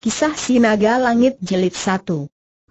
Kisah Sinaga Langit Jelit 1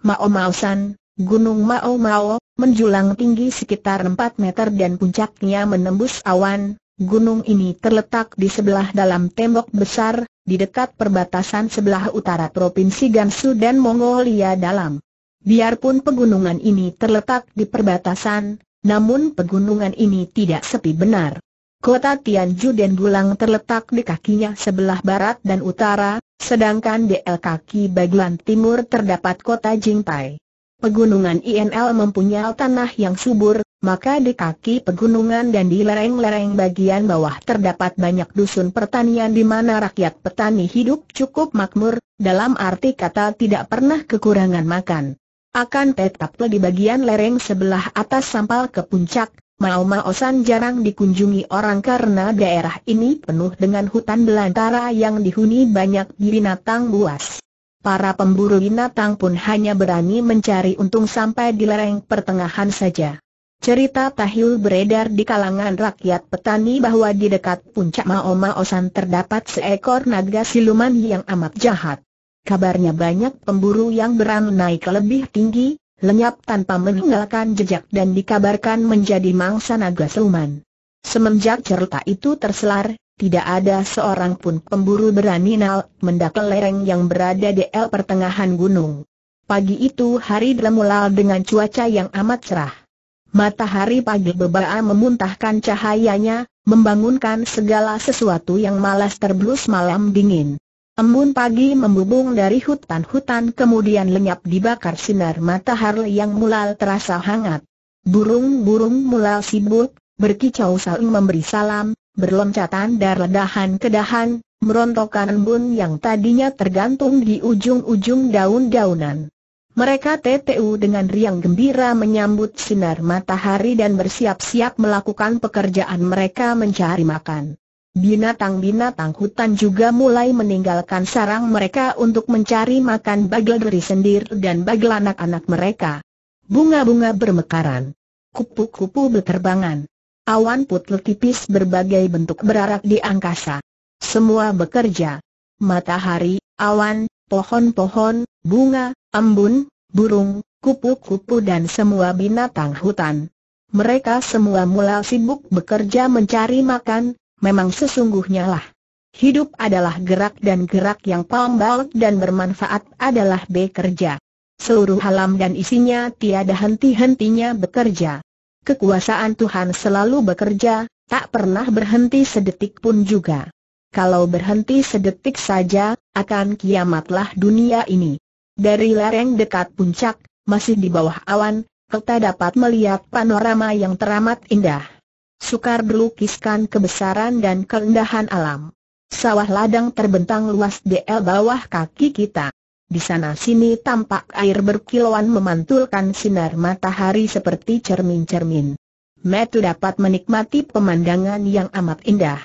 Mao Maosan, Gunung Mao Mao, menjulang tinggi sekitar 4 meter dan puncaknya menembus awan, gunung ini terletak di sebelah dalam tembok besar, di dekat perbatasan sebelah utara Provinsi Gansu dan Mongolia Dalam. Biarpun pegunungan ini terletak di perbatasan, namun pegunungan ini tidak sepi benar. Kota Tianju dan Gulang terletak di kakinya sebelah barat dan utara, Sedangkan el kaki bagian timur terdapat kota Jingpai. Pegunungan INL mempunyai tanah yang subur, maka di kaki pegunungan dan di lereng-lereng bagian bawah terdapat banyak dusun pertanian di mana rakyat petani hidup cukup makmur, dalam arti kata tidak pernah kekurangan makan. Akan tetaplah di bagian lereng sebelah atas sampal ke puncak, Mao-Maosan jarang dikunjungi orang karena daerah ini penuh dengan hutan belantara yang dihuni banyak binatang buas. Para pemburu binatang pun hanya berani mencari untung sampai di lereng pertengahan saja. Cerita tahil beredar di kalangan rakyat petani bahwa di dekat puncak Mao-Maosan terdapat seekor naga siluman yang amat jahat. Kabarnya banyak pemburu yang berani naik lebih tinggi, lenyap tanpa meninggalkan jejak dan dikabarkan menjadi mangsa naga seluman. Semenjak cerita itu terselar, tidak ada seorang pun pemburu berani nal mendaki lereng yang berada di el pertengahan gunung. Pagi itu hari remulal dengan cuaca yang amat cerah. Matahari pagi bebaa memuntahkan cahayanya, membangunkan segala sesuatu yang malas terblus malam dingin. Embun pagi membubung dari hutan-hutan kemudian lenyap dibakar sinar matahari yang mulal terasa hangat. Burung-burung mulal sibuk, berkicau saling memberi salam, berloncatan dari ledahan ke dahan, merontokkan embun yang tadinya tergantung di ujung-ujung daun-daunan. Mereka TTU dengan riang gembira menyambut sinar matahari dan bersiap-siap melakukan pekerjaan mereka mencari makan. Binatang-binatang hutan juga mulai meninggalkan sarang mereka untuk mencari makan bagel dari sendiri dan bagel anak-anak mereka. Bunga-bunga bermekaran. Kupu-kupu berterbangan. Awan putih tipis berbagai bentuk berarak di angkasa. Semua bekerja. Matahari, awan, pohon-pohon, bunga, embun, burung, kupu-kupu dan semua binatang hutan. Mereka semua mulai sibuk bekerja mencari makan, memang sesungguhnya lah. Hidup adalah gerak dan gerak yang pambal dan bermanfaat adalah bekerja. Seluruh alam dan isinya tiada henti-hentinya bekerja. Kekuasaan Tuhan selalu bekerja, tak pernah berhenti sedetik pun juga. Kalau berhenti sedetik saja, akan kiamatlah dunia ini. Dari lereng dekat puncak, masih di bawah awan, kita dapat melihat panorama yang teramat indah sukar berlukiskan kebesaran dan keindahan alam. Sawah ladang terbentang luas di el bawah kaki kita. Di sana sini tampak air berkilauan memantulkan sinar matahari seperti cermin-cermin. Metu dapat menikmati pemandangan yang amat indah.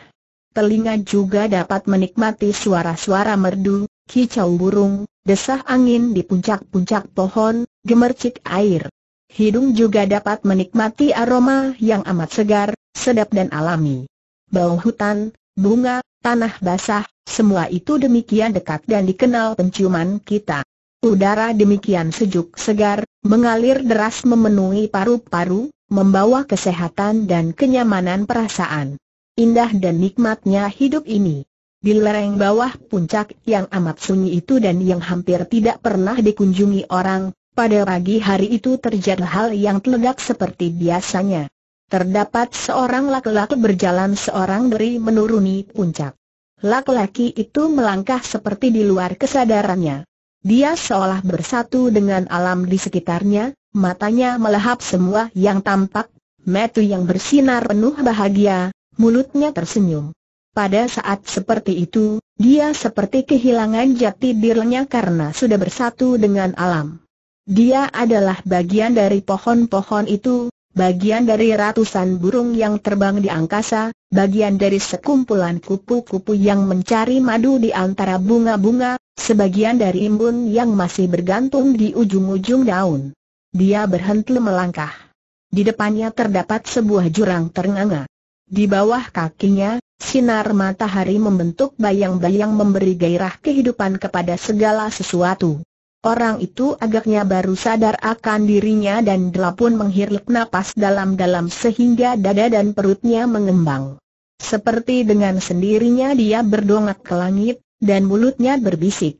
Telinga juga dapat menikmati suara-suara merdu, kicau burung, desah angin di puncak-puncak pohon, gemercik air, hidung juga dapat menikmati aroma yang amat segar, sedap dan alami. Bau hutan, bunga, tanah basah, semua itu demikian dekat dan dikenal penciuman kita. Udara demikian sejuk segar, mengalir deras memenuhi paru-paru, membawa kesehatan dan kenyamanan perasaan. Indah dan nikmatnya hidup ini. Di lereng bawah puncak yang amat sunyi itu dan yang hampir tidak pernah dikunjungi orang, pada pagi hari itu terjadi hal yang telegak seperti biasanya. Terdapat seorang laki-laki berjalan seorang dari menuruni puncak. Laki-laki itu melangkah seperti di luar kesadarannya. Dia seolah bersatu dengan alam di sekitarnya, matanya melahap semua yang tampak, metu yang bersinar penuh bahagia, mulutnya tersenyum. Pada saat seperti itu, dia seperti kehilangan jati dirinya karena sudah bersatu dengan alam. Dia adalah bagian dari pohon-pohon itu, bagian dari ratusan burung yang terbang di angkasa, bagian dari sekumpulan kupu-kupu yang mencari madu di antara bunga-bunga, sebagian dari imbun yang masih bergantung di ujung-ujung daun. Dia berhenti melangkah. Di depannya terdapat sebuah jurang ternganga. Di bawah kakinya, sinar matahari membentuk bayang-bayang memberi gairah kehidupan kepada segala sesuatu. Orang itu agaknya baru sadar akan dirinya dan Dela pun menghirup napas dalam-dalam sehingga dada dan perutnya mengembang. Seperti dengan sendirinya dia berdongak ke langit, dan mulutnya berbisik.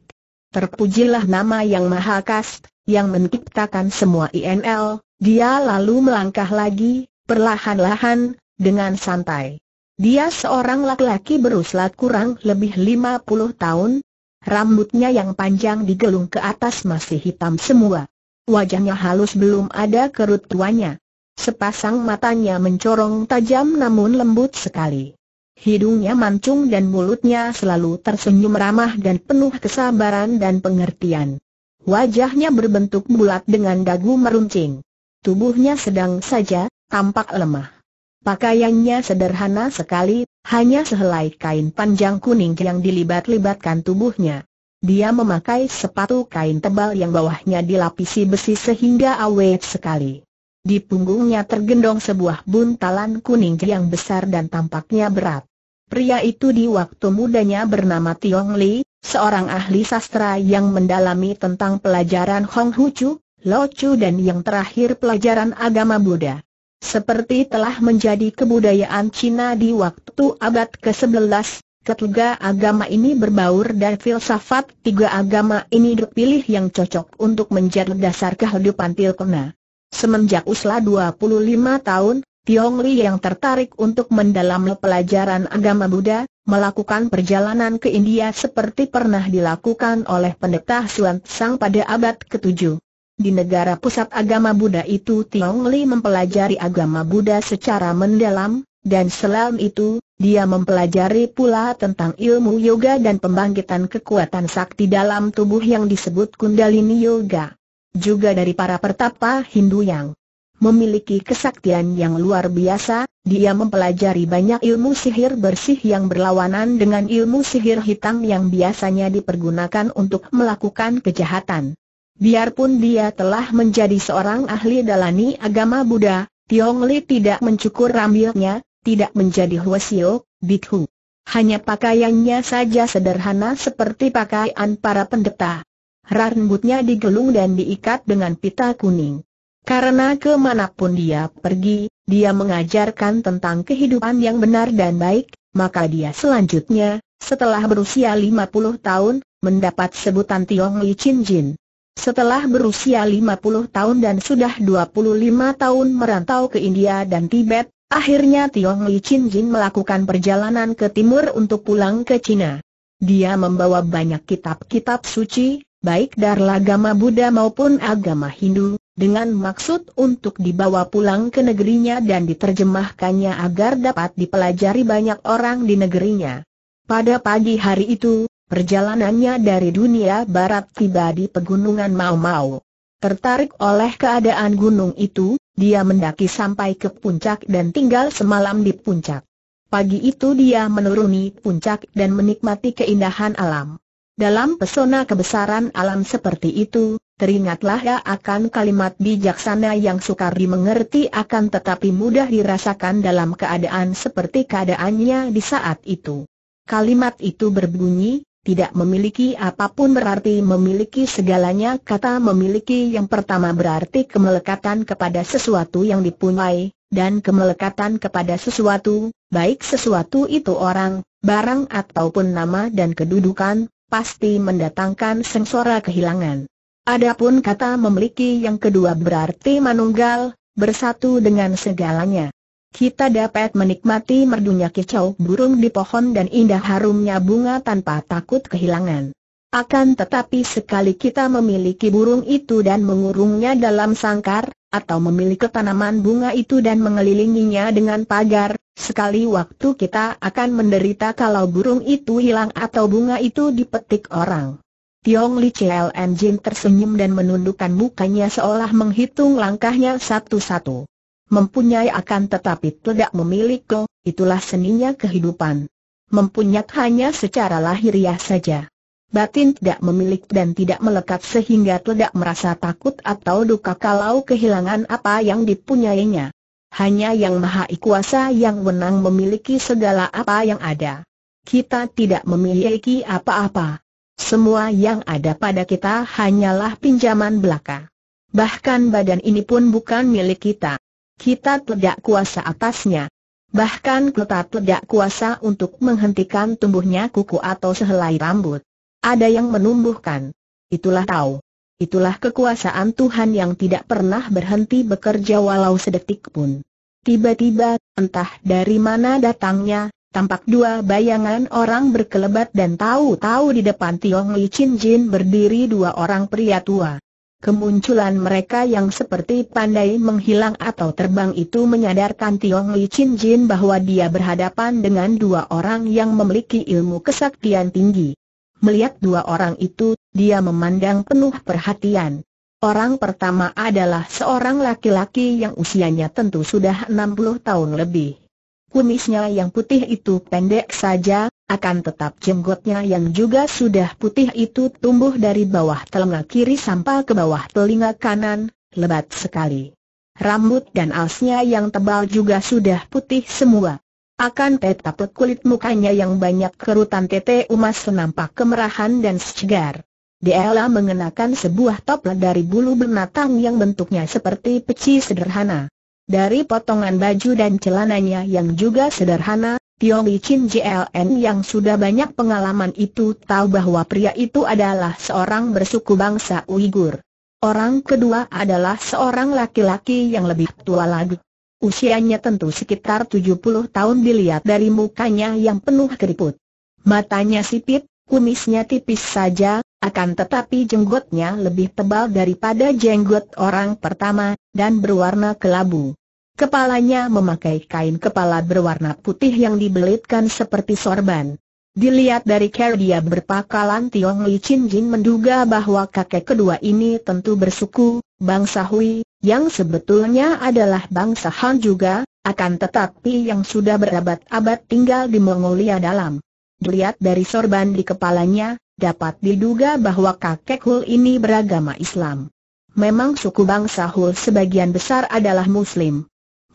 Terpujilah nama yang maha kas, yang menciptakan semua INL, dia lalu melangkah lagi, perlahan-lahan, dengan santai. Dia seorang laki-laki berusia kurang lebih lima puluh tahun, Rambutnya yang panjang digelung ke atas masih hitam semua. Wajahnya halus belum ada kerut tuanya. Sepasang matanya mencorong tajam namun lembut sekali. Hidungnya mancung dan mulutnya selalu tersenyum ramah dan penuh kesabaran dan pengertian. Wajahnya berbentuk bulat dengan dagu meruncing. Tubuhnya sedang saja, tampak lemah. Pakaiannya sederhana sekali, hanya sehelai kain panjang kuning yang dilibat-libatkan tubuhnya. Dia memakai sepatu kain tebal yang bawahnya dilapisi besi sehingga awet sekali. Di punggungnya tergendong sebuah buntalan kuning yang besar dan tampaknya berat. Pria itu di waktu mudanya bernama Tiong Li, seorang ahli sastra yang mendalami tentang pelajaran Hong Hu Chu, Lo Chu dan yang terakhir pelajaran agama Buddha. Seperti telah menjadi kebudayaan Cina di waktu abad ke-11, ketiga agama ini berbaur dan filsafat tiga agama ini dipilih yang cocok untuk menjadi dasar kehidupan Tilkona. Semenjak usia 25 tahun, Tiong Li yang tertarik untuk mendalami pelajaran agama Buddha, melakukan perjalanan ke India seperti pernah dilakukan oleh pendeta Xuan Sang pada abad ke-7. Di negara pusat agama Buddha itu Tiong Li mempelajari agama Buddha secara mendalam, dan selain itu, dia mempelajari pula tentang ilmu yoga dan pembangkitan kekuatan sakti dalam tubuh yang disebut Kundalini Yoga. Juga dari para pertapa Hindu yang memiliki kesaktian yang luar biasa, dia mempelajari banyak ilmu sihir bersih yang berlawanan dengan ilmu sihir hitam yang biasanya dipergunakan untuk melakukan kejahatan. Biarpun dia telah menjadi seorang ahli dalani agama Buddha, Tiong Li tidak mencukur rambutnya, tidak menjadi huasio, bikhu. Hanya pakaiannya saja sederhana seperti pakaian para pendeta. Rambutnya digelung dan diikat dengan pita kuning. Karena kemanapun dia pergi, dia mengajarkan tentang kehidupan yang benar dan baik, maka dia selanjutnya, setelah berusia 50 tahun, mendapat sebutan Tiong Li Chin Jin. Setelah berusia 50 tahun dan sudah 25 tahun merantau ke India dan Tibet, akhirnya Tiong Li Chin Jin melakukan perjalanan ke timur untuk pulang ke China. Dia membawa banyak kitab-kitab suci, baik dari agama Buddha maupun agama Hindu, dengan maksud untuk dibawa pulang ke negerinya dan diterjemahkannya agar dapat dipelajari banyak orang di negerinya. Pada pagi hari itu, Perjalanannya dari dunia barat tiba di pegunungan Mau Mau. Tertarik oleh keadaan gunung itu, dia mendaki sampai ke puncak dan tinggal semalam di puncak. Pagi itu dia menuruni puncak dan menikmati keindahan alam. Dalam pesona kebesaran alam seperti itu, teringatlah ia akan kalimat bijaksana yang sukar dimengerti akan tetapi mudah dirasakan dalam keadaan seperti keadaannya di saat itu. Kalimat itu berbunyi, tidak memiliki apapun berarti memiliki segalanya kata memiliki yang pertama berarti kemelekatan kepada sesuatu yang dipunyai, dan kemelekatan kepada sesuatu, baik sesuatu itu orang, barang ataupun nama dan kedudukan, pasti mendatangkan sengsara kehilangan. Adapun kata memiliki yang kedua berarti manunggal, bersatu dengan segalanya kita dapat menikmati merdunya kicau burung di pohon dan indah harumnya bunga tanpa takut kehilangan. Akan tetapi sekali kita memiliki burung itu dan mengurungnya dalam sangkar, atau memiliki tanaman bunga itu dan mengelilinginya dengan pagar, sekali waktu kita akan menderita kalau burung itu hilang atau bunga itu dipetik orang. Tiong Li Chiel Jin tersenyum dan menundukkan mukanya seolah menghitung langkahnya satu-satu. Mempunyai akan tetapi tidak memiliki, itulah seninya kehidupan. Mempunyai hanya secara lahiriah saja. Batin tidak memiliki dan tidak melekat sehingga tidak merasa takut atau duka kalau kehilangan apa yang dipunyainya. Hanya yang maha kuasa yang menang memiliki segala apa yang ada. Kita tidak memiliki apa-apa. Semua yang ada pada kita hanyalah pinjaman belaka. Bahkan badan ini pun bukan milik kita kita tidak kuasa atasnya. Bahkan kita tidak kuasa untuk menghentikan tumbuhnya kuku atau sehelai rambut. Ada yang menumbuhkan. Itulah tahu. Itulah kekuasaan Tuhan yang tidak pernah berhenti bekerja walau sedetik pun. Tiba-tiba, entah dari mana datangnya, tampak dua bayangan orang berkelebat dan tahu-tahu di depan Tiong Li Chin Jin berdiri dua orang pria tua. Kemunculan mereka yang seperti pandai menghilang atau terbang itu menyadarkan Tiong Li Chin Jin bahwa dia berhadapan dengan dua orang yang memiliki ilmu kesaktian tinggi. Melihat dua orang itu, dia memandang penuh perhatian. Orang pertama adalah seorang laki-laki yang usianya tentu sudah 60 tahun lebih. Kumisnya yang putih itu pendek saja, akan tetap jenggotnya yang juga sudah putih itu tumbuh dari bawah telinga kiri sampai ke bawah telinga kanan, lebat sekali. Rambut dan alisnya yang tebal juga sudah putih semua. Akan tetap kulit mukanya yang banyak kerutan tete umas nampak kemerahan dan segar. Della mengenakan sebuah toplet dari bulu binatang yang bentuknya seperti peci sederhana. Dari potongan baju dan celananya yang juga sederhana, Tio Li Chin JLN yang sudah banyak pengalaman itu tahu bahwa pria itu adalah seorang bersuku bangsa Uyghur. Orang kedua adalah seorang laki-laki yang lebih tua lagi. Usianya tentu sekitar 70 tahun dilihat dari mukanya yang penuh keriput. Matanya sipit, kumisnya tipis saja, akan tetapi jenggotnya lebih tebal daripada jenggot orang pertama, dan berwarna kelabu. Kepalanya memakai kain kepala berwarna putih yang dibelitkan seperti sorban. Dilihat dari cara dia berpakaian, Tiong Li Chin Jin menduga bahwa kakek kedua ini tentu bersuku, bangsa Hui, yang sebetulnya adalah bangsa Han juga, akan tetapi yang sudah berabad-abad tinggal di Mongolia dalam. Dilihat dari sorban di kepalanya, dapat diduga bahwa kakek Hul ini beragama Islam. Memang suku bangsa Hul sebagian besar adalah Muslim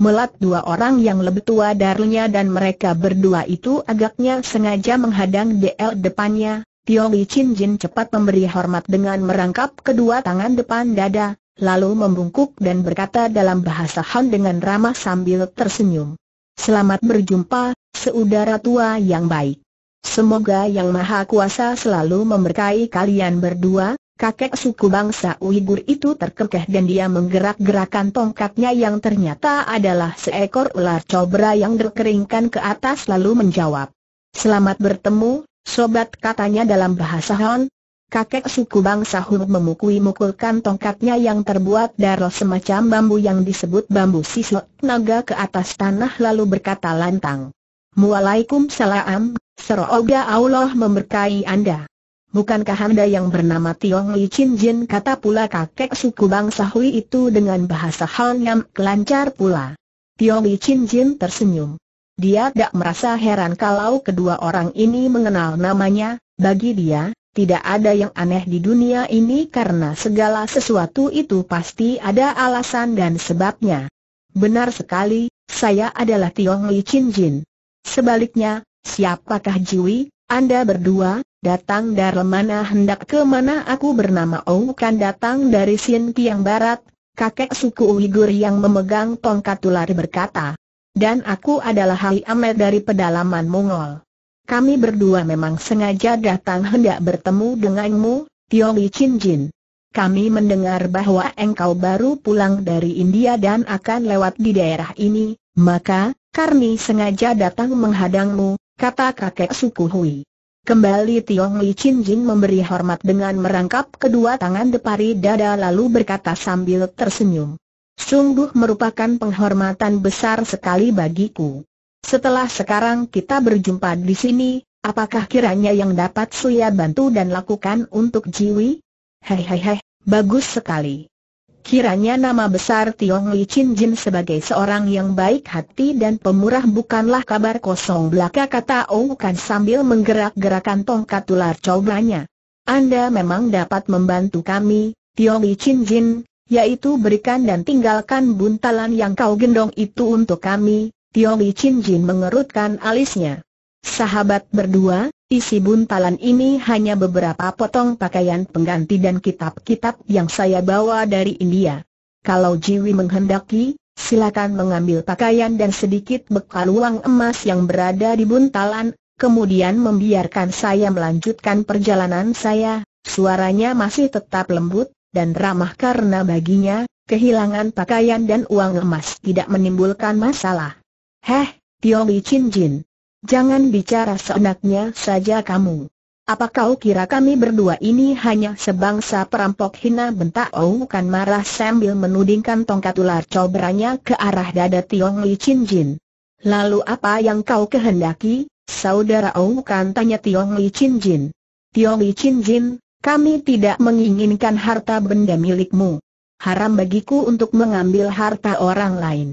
melat dua orang yang lebih tua darinya dan mereka berdua itu agaknya sengaja menghadang DL depannya. Tiong Li Chin Jin cepat memberi hormat dengan merangkap kedua tangan depan dada, lalu membungkuk dan berkata dalam bahasa Han dengan ramah sambil tersenyum. Selamat berjumpa, seudara tua yang baik. Semoga Yang Maha Kuasa selalu memberkati kalian berdua, kakek suku bangsa Uighur itu terkekeh dan dia menggerak-gerakan tongkatnya yang ternyata adalah seekor ular cobra yang berkeringkan ke atas lalu menjawab. Selamat bertemu, sobat katanya dalam bahasa Han. Kakek suku bangsa Hun memukul-mukulkan tongkatnya yang terbuat dari semacam bambu yang disebut bambu sisok naga ke atas tanah lalu berkata lantang. Mualaikum salam, seroga Allah memberkahi Anda. Bukankah Anda yang bernama Tiong Li Chin Jin kata pula kakek suku bangsa Hui itu dengan bahasa yang lancar pula. Tiong Li Chin Jin tersenyum. Dia tak merasa heran kalau kedua orang ini mengenal namanya, bagi dia, tidak ada yang aneh di dunia ini karena segala sesuatu itu pasti ada alasan dan sebabnya. Benar sekali, saya adalah Tiong Li Chin Jin. Sebaliknya, siapakah Jiwi, anda berdua, datang dari mana hendak ke mana aku bernama Ou kan datang dari Sintiang Barat, kakek suku Uyghur yang memegang tongkat tular berkata. Dan aku adalah Hai Amer dari pedalaman Mongol. Kami berdua memang sengaja datang hendak bertemu denganmu, Tio Li Chin Jin. Kami mendengar bahwa engkau baru pulang dari India dan akan lewat di daerah ini, maka, kami sengaja datang menghadangmu, kata kakek suku Hui. Kembali Tiong Li Chin Jin memberi hormat dengan merangkap kedua tangan depari dada lalu berkata sambil tersenyum. Sungguh merupakan penghormatan besar sekali bagiku. Setelah sekarang kita berjumpa di sini, apakah kiranya yang dapat Suya bantu dan lakukan untuk Jiwi? Hehehe, bagus sekali. Kiranya nama besar Tiong Li Chin Jin sebagai seorang yang baik hati dan pemurah bukanlah kabar kosong belaka kata Ong kan sambil menggerak-gerakan tongkat ular cobanya. Anda memang dapat membantu kami, Tiong Li Chin Jin, yaitu berikan dan tinggalkan buntalan yang kau gendong itu untuk kami, Tiong Li Chin Jin mengerutkan alisnya. Sahabat berdua, Isi buntalan ini hanya beberapa potong pakaian pengganti dan kitab-kitab yang saya bawa dari India. Kalau Jiwi menghendaki, silakan mengambil pakaian dan sedikit bekal uang emas yang berada di buntalan, kemudian membiarkan saya melanjutkan perjalanan saya. Suaranya masih tetap lembut dan ramah karena baginya, kehilangan pakaian dan uang emas tidak menimbulkan masalah. Heh, Tiong Li Chin Jin. Jangan bicara seenaknya saja kamu. Apa kau kira kami berdua ini hanya sebangsa perampok hina bentak Ou Kan marah sambil menudingkan tongkat ular cobranya ke arah dada Tiong Li Chin Jin. Lalu apa yang kau kehendaki, saudara Ou Kan tanya Tiong Li Chin Jin. Tiong Li Chin Jin, kami tidak menginginkan harta benda milikmu. Haram bagiku untuk mengambil harta orang lain.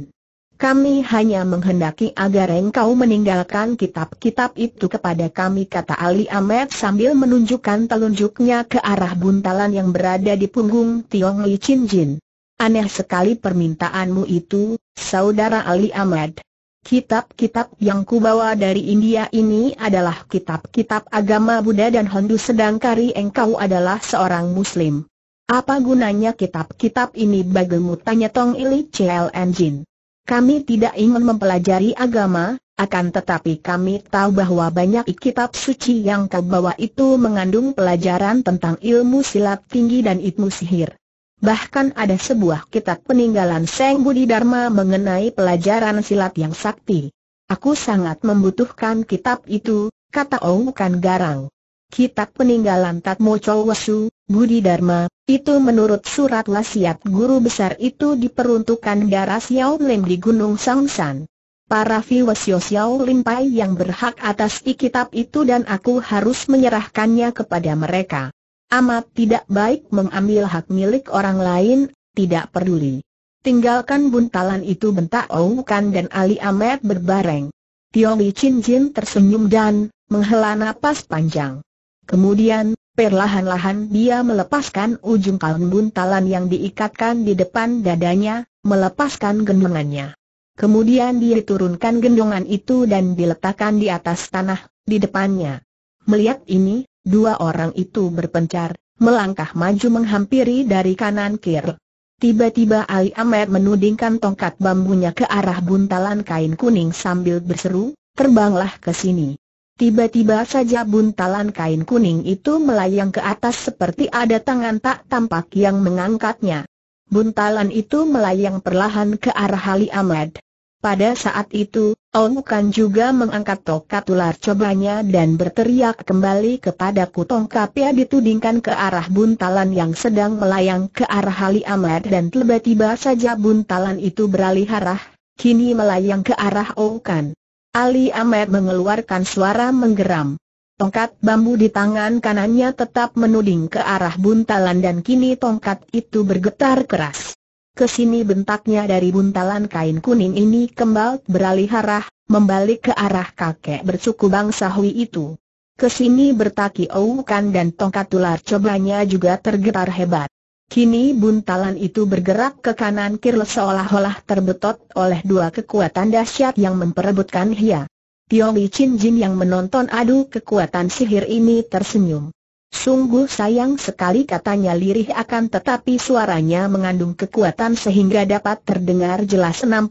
Kami hanya menghendaki agar engkau meninggalkan kitab-kitab itu kepada kami kata Ali Ahmed sambil menunjukkan telunjuknya ke arah buntalan yang berada di punggung Tiong Li Chin Jin. Aneh sekali permintaanmu itu, saudara Ali Ahmed. Kitab-kitab yang kubawa dari India ini adalah kitab-kitab agama Buddha dan Hindu sedangkan engkau adalah seorang Muslim. Apa gunanya kitab-kitab ini bagimu tanya Tong Ili CLN Jin. Kami tidak ingin mempelajari agama, akan tetapi kami tahu bahwa banyak kitab suci yang kau bawa itu mengandung pelajaran tentang ilmu silat tinggi dan ilmu sihir. Bahkan ada sebuah kitab peninggalan Seng Budi Dharma mengenai pelajaran silat yang sakti. Aku sangat membutuhkan kitab itu, kata Ong Kan Garang. Kitab peninggalan Tatmo Chowasu, Budi Dharma, itu menurut surat wasiat guru besar itu diperuntukkan darah Xiao Lim di Gunung Sangsan. Para Fiwasyo Xiao Lim Pai yang berhak atas ikitab itu dan aku harus menyerahkannya kepada mereka. Amat tidak baik mengambil hak milik orang lain, tidak peduli. Tinggalkan buntalan itu bentak Ou Kan dan Ali Ahmed berbareng. Tio Li Chin Jin tersenyum dan menghela napas panjang. Kemudian, Perlahan-lahan dia melepaskan ujung kalung buntalan yang diikatkan di depan dadanya, melepaskan gendongannya. Kemudian dia turunkan gendongan itu dan diletakkan di atas tanah, di depannya. Melihat ini, dua orang itu berpencar, melangkah maju menghampiri dari kanan kiri. Tiba-tiba Ali Amer menudingkan tongkat bambunya ke arah buntalan kain kuning sambil berseru, terbanglah ke sini. Tiba-tiba saja buntalan kain kuning itu melayang ke atas seperti ada tangan tak tampak yang mengangkatnya. Buntalan itu melayang perlahan ke arah Ali Ahmad. Pada saat itu, Ong kan juga mengangkat tokat ular cobanya dan berteriak kembali kepada Kutong Kapia ditudingkan ke arah buntalan yang sedang melayang ke arah Ali Ahmad dan tiba-tiba saja buntalan itu beralih arah, kini melayang ke arah Ong kan. Ali Ahmed mengeluarkan suara menggeram. Tongkat bambu di tangan kanannya tetap menuding ke arah buntalan dan kini tongkat itu bergetar keras. Kesini bentaknya dari buntalan kain kuning ini kembal beralih arah, membalik ke arah kakek bersuku bangsa Hui itu. Kesini bertaki Oukan dan tongkat ular cobanya juga tergetar hebat. Kini buntalan itu bergerak ke kanan kiri seolah-olah terbetot oleh dua kekuatan dahsyat yang memperebutkan Hia. Li Chin Jin yang menonton adu kekuatan sihir ini tersenyum. Sungguh sayang sekali katanya lirih akan tetapi suaranya mengandung kekuatan sehingga dapat terdengar jelas 61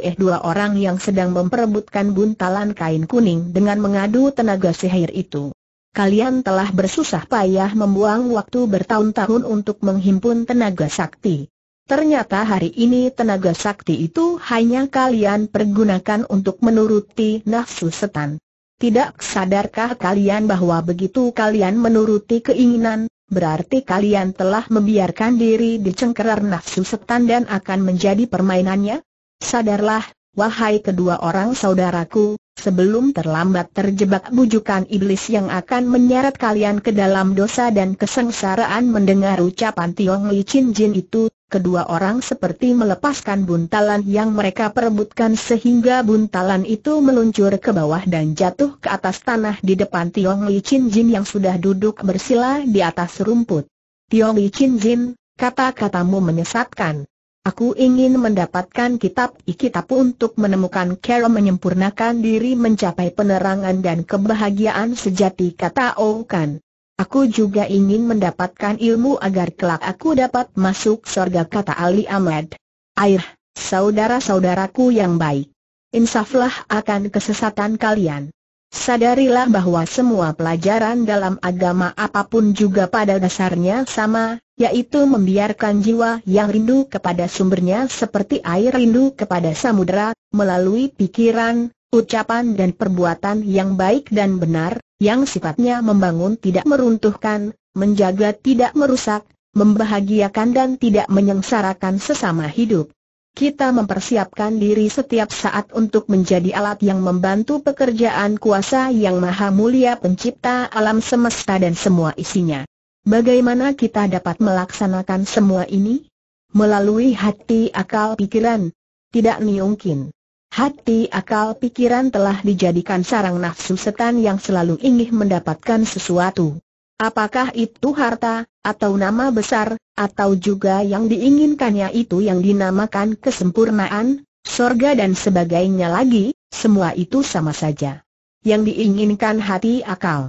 eh dua orang yang sedang memperebutkan buntalan kain kuning dengan mengadu tenaga sihir itu kalian telah bersusah payah membuang waktu bertahun-tahun untuk menghimpun tenaga sakti. Ternyata hari ini tenaga sakti itu hanya kalian pergunakan untuk menuruti nafsu setan. Tidak sadarkah kalian bahwa begitu kalian menuruti keinginan, berarti kalian telah membiarkan diri dicengkerar nafsu setan dan akan menjadi permainannya? Sadarlah, Wahai kedua orang saudaraku, sebelum terlambat terjebak bujukan iblis yang akan menyeret kalian ke dalam dosa dan kesengsaraan mendengar ucapan Tiong Li Chin Jin itu, kedua orang seperti melepaskan buntalan yang mereka perebutkan sehingga buntalan itu meluncur ke bawah dan jatuh ke atas tanah di depan Tiong Li Chin Jin yang sudah duduk bersila di atas rumput. Tiong Li Chin Jin, kata-katamu menyesatkan. Aku ingin mendapatkan kitab Ikitapu untuk menemukan cara menyempurnakan diri mencapai penerangan dan kebahagiaan sejati kata Okan. Aku juga ingin mendapatkan ilmu agar kelak aku dapat masuk surga kata Ali Ahmad. Air, saudara-saudaraku yang baik. Insaflah akan kesesatan kalian. Sadarilah bahwa semua pelajaran dalam agama apapun juga pada dasarnya sama, yaitu membiarkan jiwa yang rindu kepada sumbernya seperti air rindu kepada samudera, melalui pikiran, ucapan dan perbuatan yang baik dan benar, yang sifatnya membangun tidak meruntuhkan, menjaga tidak merusak, membahagiakan dan tidak menyengsarakan sesama hidup. Kita mempersiapkan diri setiap saat untuk menjadi alat yang membantu pekerjaan kuasa yang maha mulia pencipta alam semesta dan semua isinya. Bagaimana kita dapat melaksanakan semua ini? Melalui hati akal pikiran? Tidak mungkin. Hati akal pikiran telah dijadikan sarang nafsu setan yang selalu ingin mendapatkan sesuatu. Apakah itu harta, atau nama besar, atau juga yang diinginkannya itu yang dinamakan kesempurnaan, sorga dan sebagainya lagi, semua itu sama saja. Yang diinginkan hati akal.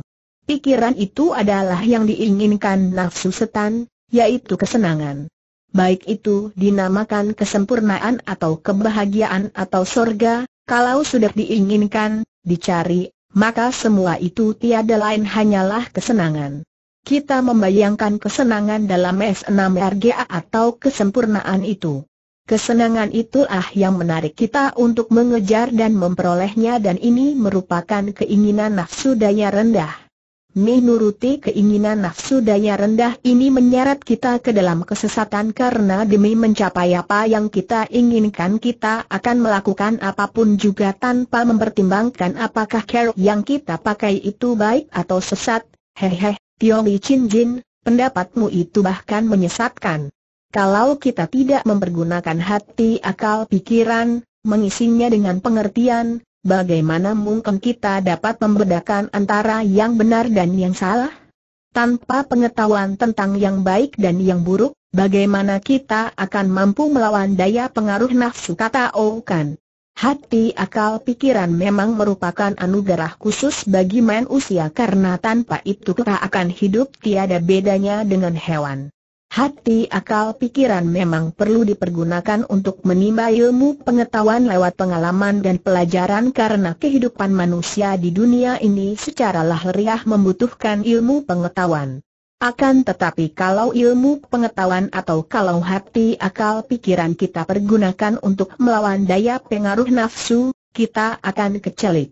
Pikiran itu adalah yang diinginkan nafsu setan, yaitu kesenangan. Baik itu dinamakan kesempurnaan atau kebahagiaan atau sorga, kalau sudah diinginkan, dicari, maka semua itu tiada lain hanyalah kesenangan. Kita membayangkan kesenangan dalam S6RGA atau kesempurnaan itu. Kesenangan itulah yang menarik kita untuk mengejar dan memperolehnya dan ini merupakan keinginan nafsu daya rendah. Menuruti keinginan nafsu daya rendah ini menyeret kita ke dalam kesesatan karena demi mencapai apa yang kita inginkan kita akan melakukan apapun juga tanpa mempertimbangkan apakah kerok yang kita pakai itu baik atau sesat. Hehe, Tiong Li Chin Jin, pendapatmu itu bahkan menyesatkan. Kalau kita tidak mempergunakan hati akal pikiran, mengisinya dengan pengertian, bagaimana mungkin kita dapat membedakan antara yang benar dan yang salah? Tanpa pengetahuan tentang yang baik dan yang buruk, bagaimana kita akan mampu melawan daya pengaruh nafsu kata Oukan? Hati akal pikiran memang merupakan anugerah khusus bagi manusia karena tanpa itu kita akan hidup tiada bedanya dengan hewan. Hati akal pikiran memang perlu dipergunakan untuk menimba ilmu pengetahuan lewat pengalaman dan pelajaran karena kehidupan manusia di dunia ini secara lahiriah membutuhkan ilmu pengetahuan. Akan tetapi kalau ilmu pengetahuan atau kalau hati akal pikiran kita pergunakan untuk melawan daya pengaruh nafsu, kita akan kecelik.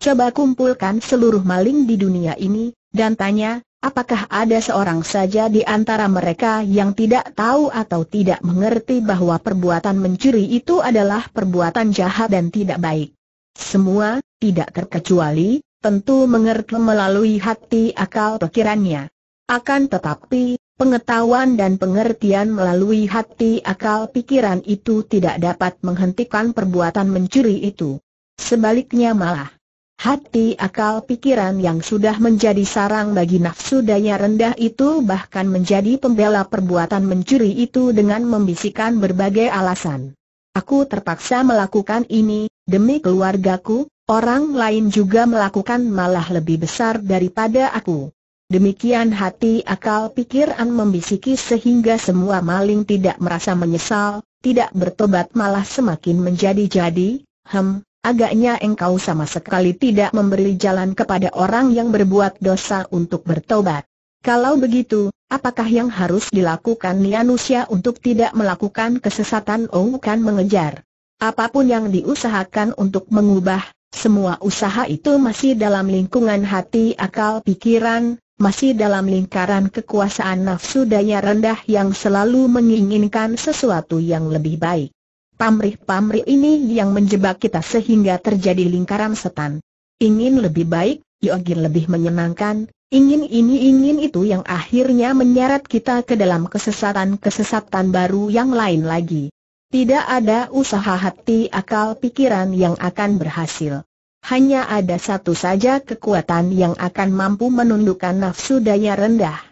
Coba kumpulkan seluruh maling di dunia ini, dan tanya, Apakah ada seorang saja di antara mereka yang tidak tahu atau tidak mengerti bahwa perbuatan mencuri itu adalah perbuatan jahat dan tidak baik? Semua, tidak terkecuali, tentu mengerti melalui hati akal pikirannya. Akan tetapi, pengetahuan dan pengertian melalui hati akal pikiran itu tidak dapat menghentikan perbuatan mencuri itu. Sebaliknya malah, Hati akal pikiran yang sudah menjadi sarang bagi nafsu daya rendah itu bahkan menjadi pembela perbuatan mencuri itu dengan membisikkan berbagai alasan. Aku terpaksa melakukan ini, demi keluargaku, orang lain juga melakukan malah lebih besar daripada aku. Demikian hati akal pikiran membisiki sehingga semua maling tidak merasa menyesal, tidak bertobat malah semakin menjadi-jadi, hem, Agaknya engkau sama sekali tidak memberi jalan kepada orang yang berbuat dosa untuk bertobat. Kalau begitu, apakah yang harus dilakukan Nianusia untuk tidak melakukan kesesatan Oh kan mengejar? Apapun yang diusahakan untuk mengubah, semua usaha itu masih dalam lingkungan hati akal pikiran, masih dalam lingkaran kekuasaan nafsu daya rendah yang selalu menginginkan sesuatu yang lebih baik. Pamrih-pamrih ini yang menjebak kita sehingga terjadi lingkaran setan. Ingin lebih baik, Yogin lebih menyenangkan, ingin ini ingin itu yang akhirnya menyeret kita ke dalam kesesatan-kesesatan baru yang lain lagi. Tidak ada usaha hati akal pikiran yang akan berhasil. Hanya ada satu saja kekuatan yang akan mampu menundukkan nafsu daya rendah.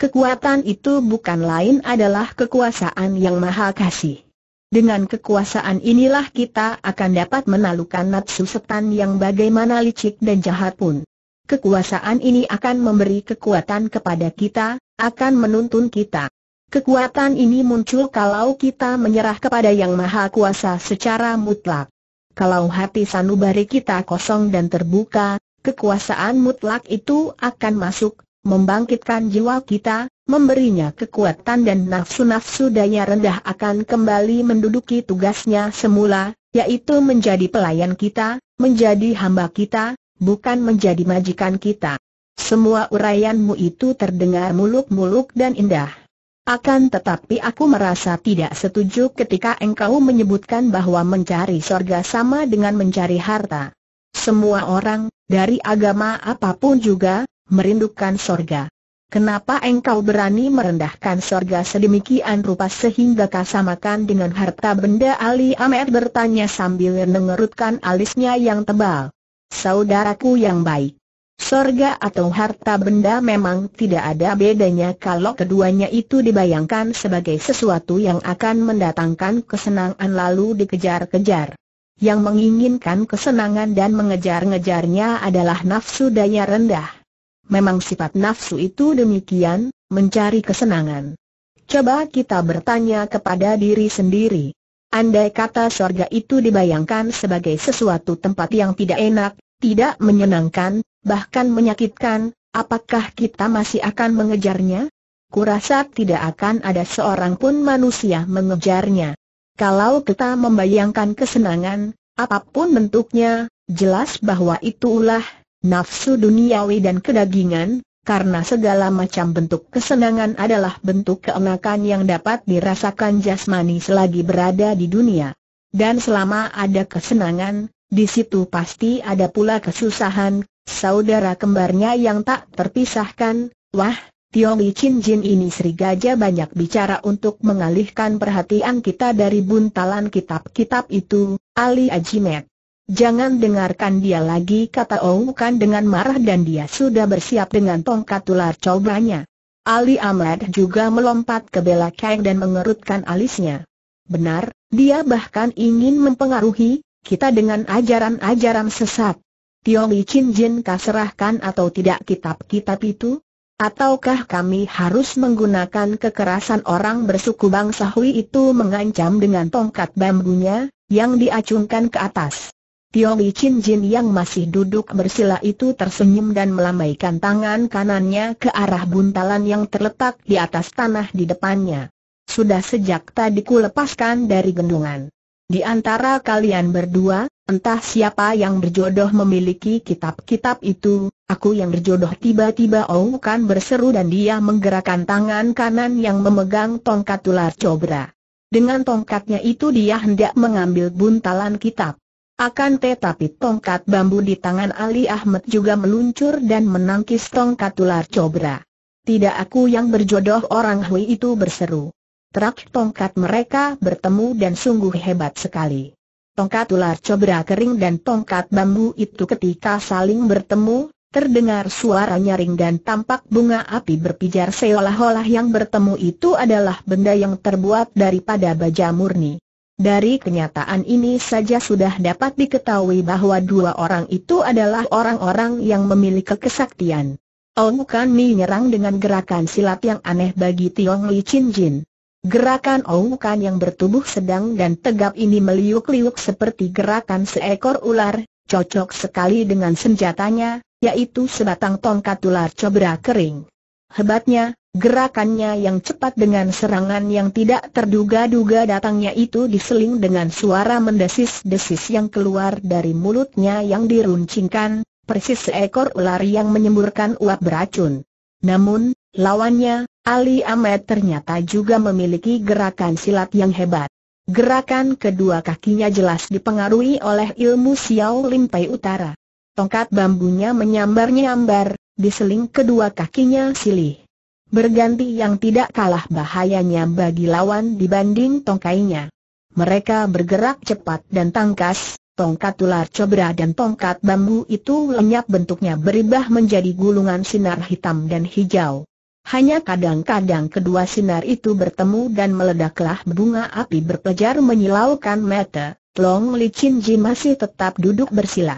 Kekuatan itu bukan lain adalah kekuasaan yang maha kasih. Dengan kekuasaan inilah kita akan dapat menalukan nafsu setan yang bagaimana licik dan jahat pun. Kekuasaan ini akan memberi kekuatan kepada kita, akan menuntun kita. Kekuatan ini muncul kalau kita menyerah kepada Yang Maha Kuasa secara mutlak. Kalau hati sanubari kita kosong dan terbuka, kekuasaan mutlak itu akan masuk, membangkitkan jiwa kita, memberinya kekuatan dan nafsu-nafsu daya rendah akan kembali menduduki tugasnya semula, yaitu menjadi pelayan kita, menjadi hamba kita, bukan menjadi majikan kita. Semua uraianmu itu terdengar muluk-muluk dan indah. Akan tetapi aku merasa tidak setuju ketika engkau menyebutkan bahwa mencari sorga sama dengan mencari harta. Semua orang, dari agama apapun juga, merindukan sorga. Kenapa engkau berani merendahkan sorga sedemikian rupa sehingga kasamakan dengan harta benda Ali Amer bertanya sambil mengerutkan alisnya yang tebal. Saudaraku yang baik. Sorga atau harta benda memang tidak ada bedanya kalau keduanya itu dibayangkan sebagai sesuatu yang akan mendatangkan kesenangan lalu dikejar-kejar. Yang menginginkan kesenangan dan mengejar-ngejarnya adalah nafsu daya rendah. Memang sifat nafsu itu demikian, mencari kesenangan. Coba kita bertanya kepada diri sendiri. Andai kata sorga itu dibayangkan sebagai sesuatu tempat yang tidak enak, tidak menyenangkan, bahkan menyakitkan, apakah kita masih akan mengejarnya? Kurasa tidak akan ada seorang pun manusia mengejarnya. Kalau kita membayangkan kesenangan, apapun bentuknya, jelas bahwa itu ulah nafsu duniawi dan kedagingan, karena segala macam bentuk kesenangan adalah bentuk keenakan yang dapat dirasakan jasmani selagi berada di dunia. Dan selama ada kesenangan, di situ pasti ada pula kesusahan, saudara kembarnya yang tak terpisahkan, wah, Tiong Li Chin Jin ini Sri Gajah banyak bicara untuk mengalihkan perhatian kita dari buntalan kitab-kitab itu, Ali Ajimet. Jangan dengarkan dia lagi kata kan dengan marah dan dia sudah bersiap dengan tongkat ular cobanya. Ali Ahmad juga melompat ke Bela Kang dan mengerutkan alisnya. Benar, dia bahkan ingin mempengaruhi kita dengan ajaran-ajaran sesat. Tiong Li Chin Jin kah atau tidak kitab-kitab itu? Ataukah kami harus menggunakan kekerasan orang bersuku bangsa Hui itu mengancam dengan tongkat bambunya, yang diacungkan ke atas? Tio Li Chin Jin yang masih duduk bersila itu tersenyum dan melambaikan tangan kanannya ke arah buntalan yang terletak di atas tanah di depannya. Sudah sejak tadi ku lepaskan dari gendungan. Di antara kalian berdua, entah siapa yang berjodoh memiliki kitab-kitab itu, aku yang berjodoh tiba-tiba Oh kan berseru dan dia menggerakkan tangan kanan yang memegang tongkat ular cobra. Dengan tongkatnya itu dia hendak mengambil buntalan kitab. Akan tetapi tongkat bambu di tangan Ali Ahmed juga meluncur dan menangkis tongkat ular cobra. Tidak aku yang berjodoh orang Hui itu berseru. Terak tongkat mereka bertemu dan sungguh hebat sekali. Tongkat ular cobra kering dan tongkat bambu itu ketika saling bertemu, terdengar suara nyaring dan tampak bunga api berpijar seolah-olah yang bertemu itu adalah benda yang terbuat daripada baja murni. Dari kenyataan ini saja sudah dapat diketahui bahwa dua orang itu adalah orang-orang yang memiliki kesaktian. Ong Kan Mi nyerang dengan gerakan silat yang aneh bagi Tiong Li Chin Jin. Gerakan Ong Kan yang bertubuh sedang dan tegap ini meliuk-liuk seperti gerakan seekor ular, cocok sekali dengan senjatanya, yaitu sebatang tongkat ular cobra kering. Hebatnya, Gerakannya yang cepat dengan serangan yang tidak terduga-duga datangnya itu diseling dengan suara mendesis-desis yang keluar dari mulutnya yang diruncingkan, persis seekor ular yang menyemburkan uap beracun. Namun, lawannya, Ali Ahmed ternyata juga memiliki gerakan silat yang hebat. Gerakan kedua kakinya jelas dipengaruhi oleh ilmu Xiao Limpai Utara. Tongkat bambunya menyambar-nyambar, diseling kedua kakinya silih berganti yang tidak kalah bahayanya bagi lawan dibanding tongkainya. Mereka bergerak cepat dan tangkas, tongkat ular cobra dan tongkat bambu itu lenyap bentuknya berubah menjadi gulungan sinar hitam dan hijau. Hanya kadang-kadang kedua sinar itu bertemu dan meledaklah bunga api berpejar menyilaukan mata. Long Li Chin Ji masih tetap duduk bersila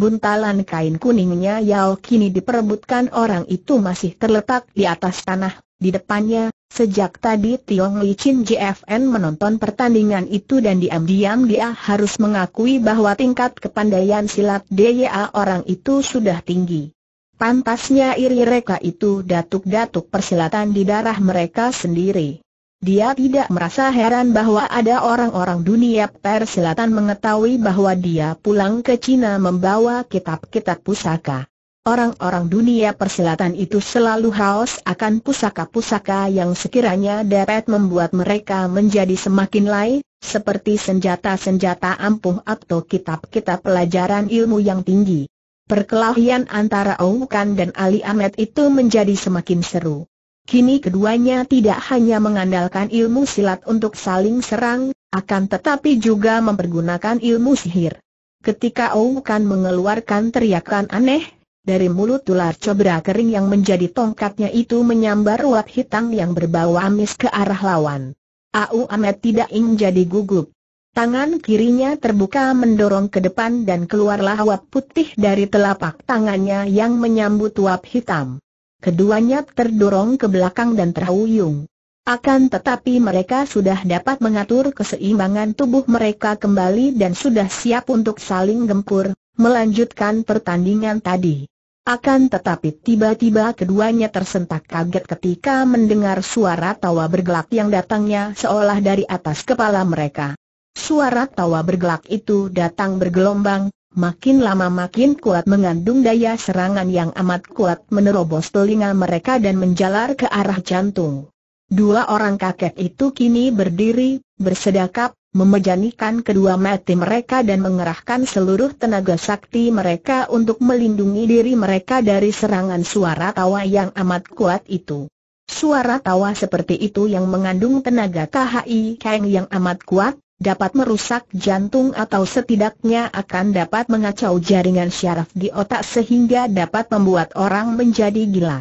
buntalan kain kuningnya Yao kini diperebutkan orang itu masih terletak di atas tanah, di depannya, sejak tadi Tiong Li Chin JFN menonton pertandingan itu dan diam-diam dia harus mengakui bahwa tingkat kepandaian silat DYA orang itu sudah tinggi. Pantasnya iri mereka itu datuk-datuk persilatan di darah mereka sendiri. Dia tidak merasa heran bahwa ada orang-orang dunia perselatan mengetahui bahwa dia pulang ke Cina membawa kitab-kitab pusaka. Orang-orang dunia perselatan itu selalu haus akan pusaka-pusaka yang sekiranya dapat membuat mereka menjadi semakin lain, seperti senjata-senjata ampuh atau kitab-kitab pelajaran ilmu yang tinggi. Perkelahian antara Oukan dan Ali Ahmed itu menjadi semakin seru. Kini keduanya tidak hanya mengandalkan ilmu silat untuk saling serang, akan tetapi juga mempergunakan ilmu sihir. Ketika Oukan mengeluarkan teriakan aneh, dari mulut ular cobra kering yang menjadi tongkatnya itu menyambar uap hitam yang berbau amis ke arah lawan. Au Amet tidak ingin jadi gugup. Tangan kirinya terbuka mendorong ke depan dan keluarlah uap putih dari telapak tangannya yang menyambut uap hitam keduanya terdorong ke belakang dan terhuyung. Akan tetapi mereka sudah dapat mengatur keseimbangan tubuh mereka kembali dan sudah siap untuk saling gempur, melanjutkan pertandingan tadi. Akan tetapi tiba-tiba keduanya tersentak kaget ketika mendengar suara tawa bergelak yang datangnya seolah dari atas kepala mereka. Suara tawa bergelak itu datang bergelombang, Makin lama makin kuat mengandung daya serangan yang amat kuat menerobos telinga mereka dan menjalar ke arah jantung. Dua orang kakek itu kini berdiri, bersedekap, memejanikan kedua mati mereka dan mengerahkan seluruh tenaga sakti mereka untuk melindungi diri mereka dari serangan suara tawa yang amat kuat itu. Suara tawa seperti itu yang mengandung tenaga KHI Kang yang amat kuat, dapat merusak jantung atau setidaknya akan dapat mengacau jaringan syaraf di otak sehingga dapat membuat orang menjadi gila.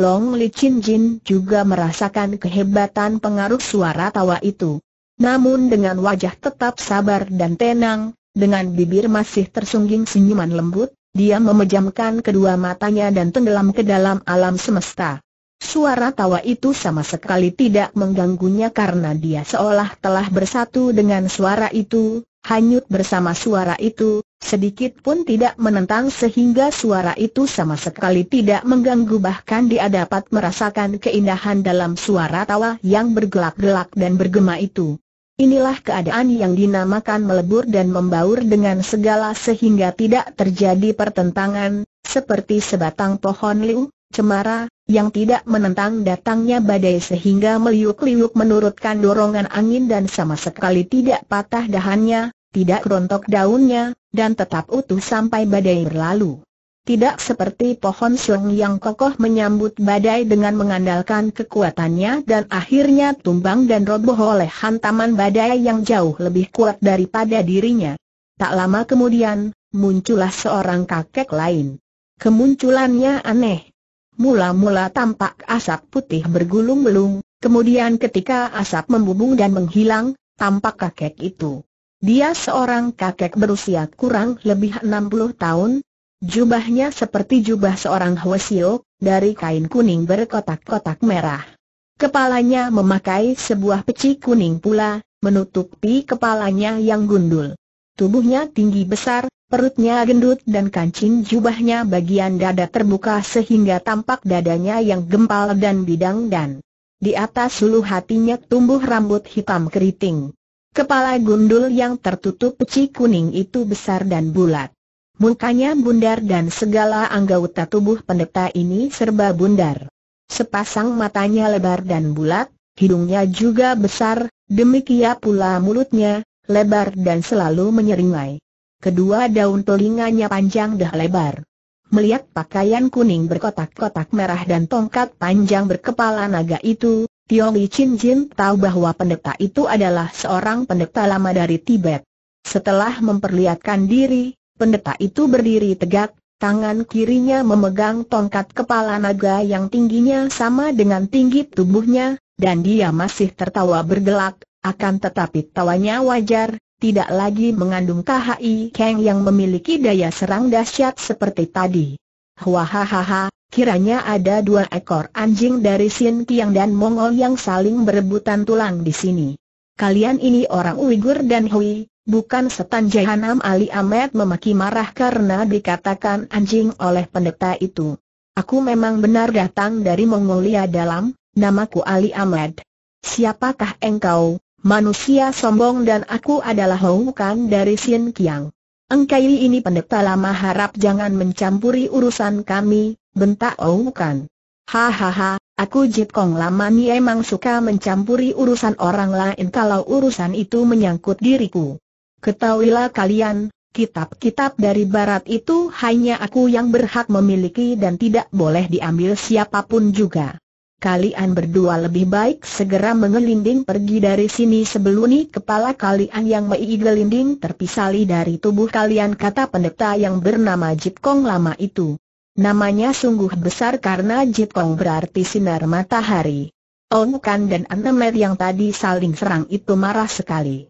Long Li Chin Jin juga merasakan kehebatan pengaruh suara tawa itu. Namun dengan wajah tetap sabar dan tenang, dengan bibir masih tersungging senyuman lembut, dia memejamkan kedua matanya dan tenggelam ke dalam alam semesta. Suara tawa itu sama sekali tidak mengganggunya karena dia seolah telah bersatu dengan suara itu, hanyut bersama suara itu, sedikit pun tidak menentang sehingga suara itu sama sekali tidak mengganggu bahkan dia dapat merasakan keindahan dalam suara tawa yang bergelak-gelak dan bergema itu. Inilah keadaan yang dinamakan melebur dan membaur dengan segala sehingga tidak terjadi pertentangan, seperti sebatang pohon liu, cemara, yang tidak menentang datangnya badai sehingga meliuk-liuk menurutkan dorongan angin dan sama sekali tidak patah dahannya, tidak rontok daunnya, dan tetap utuh sampai badai berlalu. Tidak seperti pohon sung yang kokoh menyambut badai dengan mengandalkan kekuatannya dan akhirnya tumbang dan roboh oleh hantaman badai yang jauh lebih kuat daripada dirinya. Tak lama kemudian, muncullah seorang kakek lain. Kemunculannya aneh, Mula-mula tampak asap putih bergulung melung, kemudian ketika asap membubung dan menghilang, tampak kakek itu. Dia seorang kakek berusia kurang lebih 60 tahun, jubahnya seperti jubah seorang Hwasio, dari kain kuning berkotak-kotak merah. Kepalanya memakai sebuah peci kuning pula, menutupi kepalanya yang gundul. Tubuhnya tinggi besar, Perutnya gendut dan kancing jubahnya bagian dada terbuka sehingga tampak dadanya yang gempal dan bidang dan di atas seluruh hatinya tumbuh rambut hitam keriting. Kepala gundul yang tertutup peci kuning itu besar dan bulat. Mukanya bundar dan segala anggota tubuh pendeta ini serba bundar. Sepasang matanya lebar dan bulat, hidungnya juga besar, demikian pula mulutnya, lebar dan selalu menyeringai kedua daun telinganya panjang dah lebar. Melihat pakaian kuning berkotak-kotak merah dan tongkat panjang berkepala naga itu, Tiong Li Chin Jin tahu bahwa pendeta itu adalah seorang pendeta lama dari Tibet. Setelah memperlihatkan diri, pendeta itu berdiri tegak, tangan kirinya memegang tongkat kepala naga yang tingginya sama dengan tinggi tubuhnya, dan dia masih tertawa bergelak, akan tetapi tawanya wajar, tidak lagi mengandung KHI Kang yang memiliki daya serang dahsyat seperti tadi. Hahaha, kiranya ada dua ekor anjing dari Sin Kiang dan Mongol yang saling berebutan tulang di sini. Kalian ini orang Uighur dan Hui, bukan setan Jahanam Ali Ahmed memaki marah karena dikatakan anjing oleh pendeta itu. Aku memang benar datang dari Mongolia dalam, namaku Ali Ahmed. Siapakah engkau, Manusia sombong dan aku adalah Houkan Kang dari Sien Kiang. Engkai ini pendeta lama harap jangan mencampuri urusan kami, bentak Houkan. Kang. Hahaha, aku Jit Kong lama ni emang suka mencampuri urusan orang lain kalau urusan itu menyangkut diriku. Ketahuilah kalian, kitab-kitab dari barat itu hanya aku yang berhak memiliki dan tidak boleh diambil siapapun juga kalian berdua lebih baik segera mengelinding pergi dari sini sebelum ini kepala kalian yang mei gelinding terpisali dari tubuh kalian kata pendeta yang bernama Jip Kong lama itu. Namanya sungguh besar karena Jip Kong berarti sinar matahari. Ong Kan dan Anemer yang tadi saling serang itu marah sekali.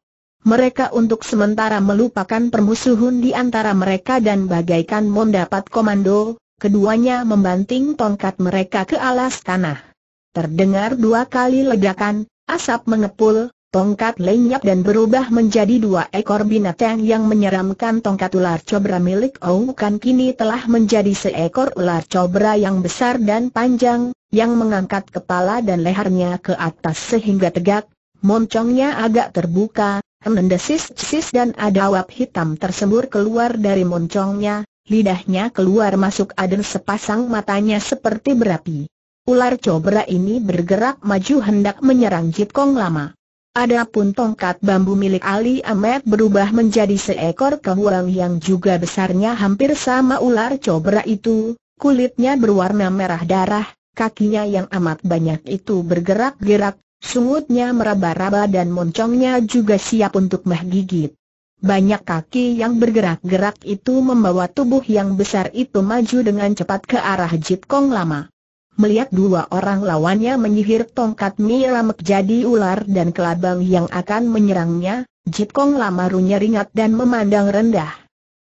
Mereka untuk sementara melupakan permusuhan di antara mereka dan bagaikan mendapat komando, keduanya membanting tongkat mereka ke alas tanah. Terdengar dua kali ledakan, asap mengepul, tongkat lenyap dan berubah menjadi dua ekor binatang yang menyeramkan tongkat ular cobra milik Oukan kini telah menjadi seekor ular cobra yang besar dan panjang, yang mengangkat kepala dan lehernya ke atas sehingga tegak, moncongnya agak terbuka, mendesis desis dan ada awap hitam tersembur keluar dari moncongnya, lidahnya keluar masuk aden sepasang matanya seperti berapi. Ular cobra ini bergerak maju hendak menyerang Jip Kong lama. Adapun tongkat bambu milik Ali Ahmed berubah menjadi seekor kehuang yang juga besarnya hampir sama ular cobra itu, kulitnya berwarna merah darah, kakinya yang amat banyak itu bergerak-gerak, sungutnya meraba-raba dan moncongnya juga siap untuk menggigit. Banyak kaki yang bergerak-gerak itu membawa tubuh yang besar itu maju dengan cepat ke arah Jip Kong lama melihat dua orang lawannya menyihir tongkat Miramek jadi ular dan kelabang yang akan menyerangnya, Kong Lamarunya ringat dan memandang rendah.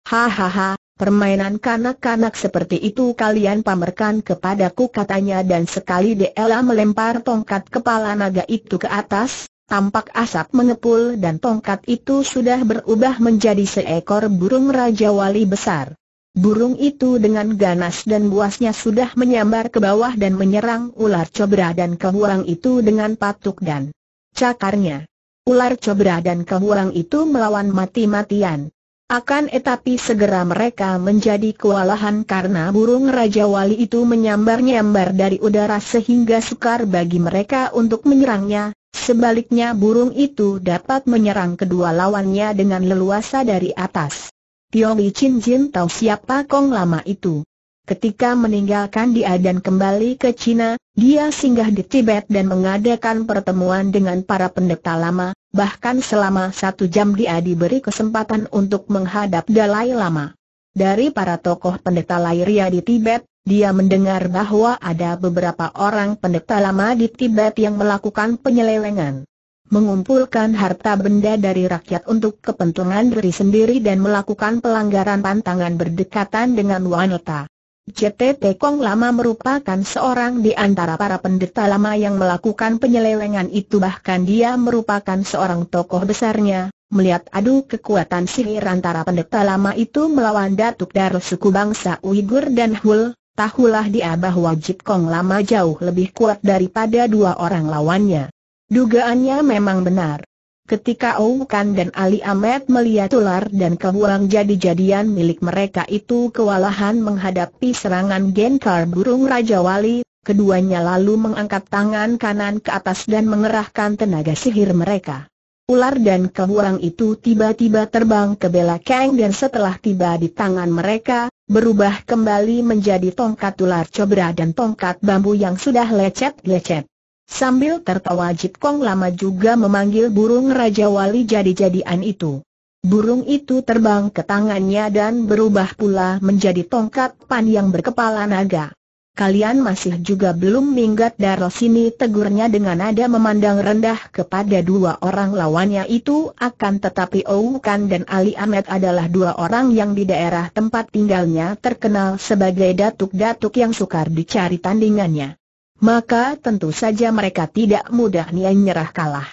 Hahaha, permainan kanak-kanak seperti itu kalian pamerkan kepadaku katanya dan sekali Dela melempar tongkat kepala naga itu ke atas, tampak asap mengepul dan tongkat itu sudah berubah menjadi seekor burung Raja Wali besar. Burung itu dengan ganas dan buasnya sudah menyambar ke bawah dan menyerang ular cobra dan kehuang itu dengan patuk dan cakarnya. Ular cobra dan kehuang itu melawan mati-matian. Akan tetapi segera mereka menjadi kewalahan karena burung Raja Wali itu menyambar-nyambar dari udara sehingga sukar bagi mereka untuk menyerangnya, sebaliknya burung itu dapat menyerang kedua lawannya dengan leluasa dari atas. Tioli Chin Jin tahu siapa Kong lama itu. Ketika meninggalkan dia dan kembali ke China, dia singgah di Tibet dan mengadakan pertemuan dengan para pendeta lama, bahkan selama satu jam dia diberi kesempatan untuk menghadap Dalai Lama. Dari para tokoh pendeta Lairia di Tibet, dia mendengar bahwa ada beberapa orang pendeta lama di Tibet yang melakukan penyelewengan mengumpulkan harta benda dari rakyat untuk kepentingan diri sendiri dan melakukan pelanggaran pantangan berdekatan dengan wanita. JTT Kong Lama merupakan seorang di antara para pendeta lama yang melakukan penyelewengan itu bahkan dia merupakan seorang tokoh besarnya, melihat adu kekuatan sihir antara pendeta lama itu melawan Datuk Darul suku bangsa Uighur dan Hul, tahulah dia bahwa Jit Kong Lama jauh lebih kuat daripada dua orang lawannya. Dugaannya memang benar. Ketika Oukan dan Ali Ahmed melihat ular dan kehuang jadi-jadian milik mereka itu kewalahan menghadapi serangan Genkar burung Raja Wali, keduanya lalu mengangkat tangan kanan ke atas dan mengerahkan tenaga sihir mereka. Ular dan kehuang itu tiba-tiba terbang ke Bela Kang dan setelah tiba di tangan mereka, berubah kembali menjadi tongkat ular cobra dan tongkat bambu yang sudah lecet-lecet. Sambil tertawa Jip Kong lama juga memanggil burung Raja Wali jadi-jadian itu. Burung itu terbang ke tangannya dan berubah pula menjadi tongkat pan yang berkepala naga. Kalian masih juga belum minggat dari sini tegurnya dengan nada memandang rendah kepada dua orang lawannya itu akan tetapi Oukan dan Ali Ahmed adalah dua orang yang di daerah tempat tinggalnya terkenal sebagai datuk-datuk yang sukar dicari tandingannya maka tentu saja mereka tidak mudah mudahnya nyerah kalah.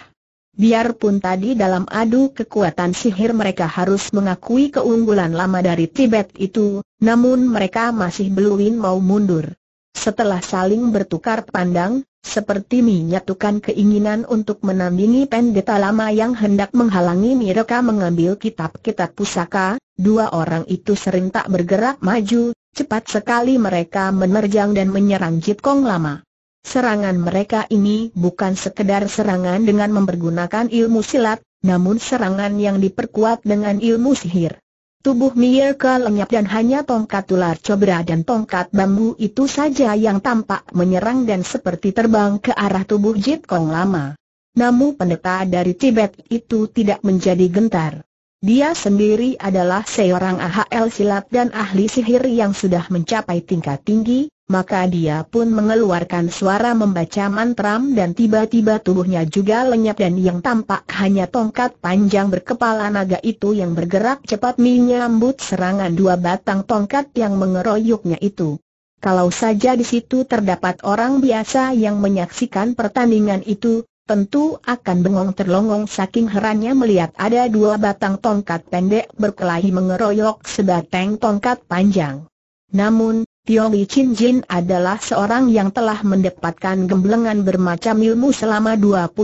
Biarpun tadi dalam adu kekuatan sihir mereka harus mengakui keunggulan lama dari Tibet itu, namun mereka masih beluin mau mundur. Setelah saling bertukar pandang, seperti menyatukan keinginan untuk menandingi pendeta lama yang hendak menghalangi mereka mengambil kitab-kitab pusaka, dua orang itu sering tak bergerak maju, cepat sekali mereka menerjang dan menyerang Jit Kong lama. Serangan mereka ini bukan sekedar serangan dengan mempergunakan ilmu silat, namun serangan yang diperkuat dengan ilmu sihir. Tubuh Mierka lenyap dan hanya tongkat ular cobra dan tongkat bambu itu saja yang tampak menyerang dan seperti terbang ke arah tubuh Jit Kong lama. Namun pendeta dari Tibet itu tidak menjadi gentar. Dia sendiri adalah seorang AHL silat dan ahli sihir yang sudah mencapai tingkat tinggi, maka dia pun mengeluarkan suara membaca mantram dan tiba-tiba tubuhnya juga lenyap dan yang tampak hanya tongkat panjang berkepala naga itu yang bergerak cepat menyambut serangan dua batang tongkat yang mengeroyoknya itu. Kalau saja di situ terdapat orang biasa yang menyaksikan pertandingan itu, tentu akan bengong terlongong saking herannya melihat ada dua batang tongkat pendek berkelahi mengeroyok sebatang tongkat panjang. Namun, Tio Li Chin Jin adalah seorang yang telah mendapatkan gemblengan bermacam ilmu selama 25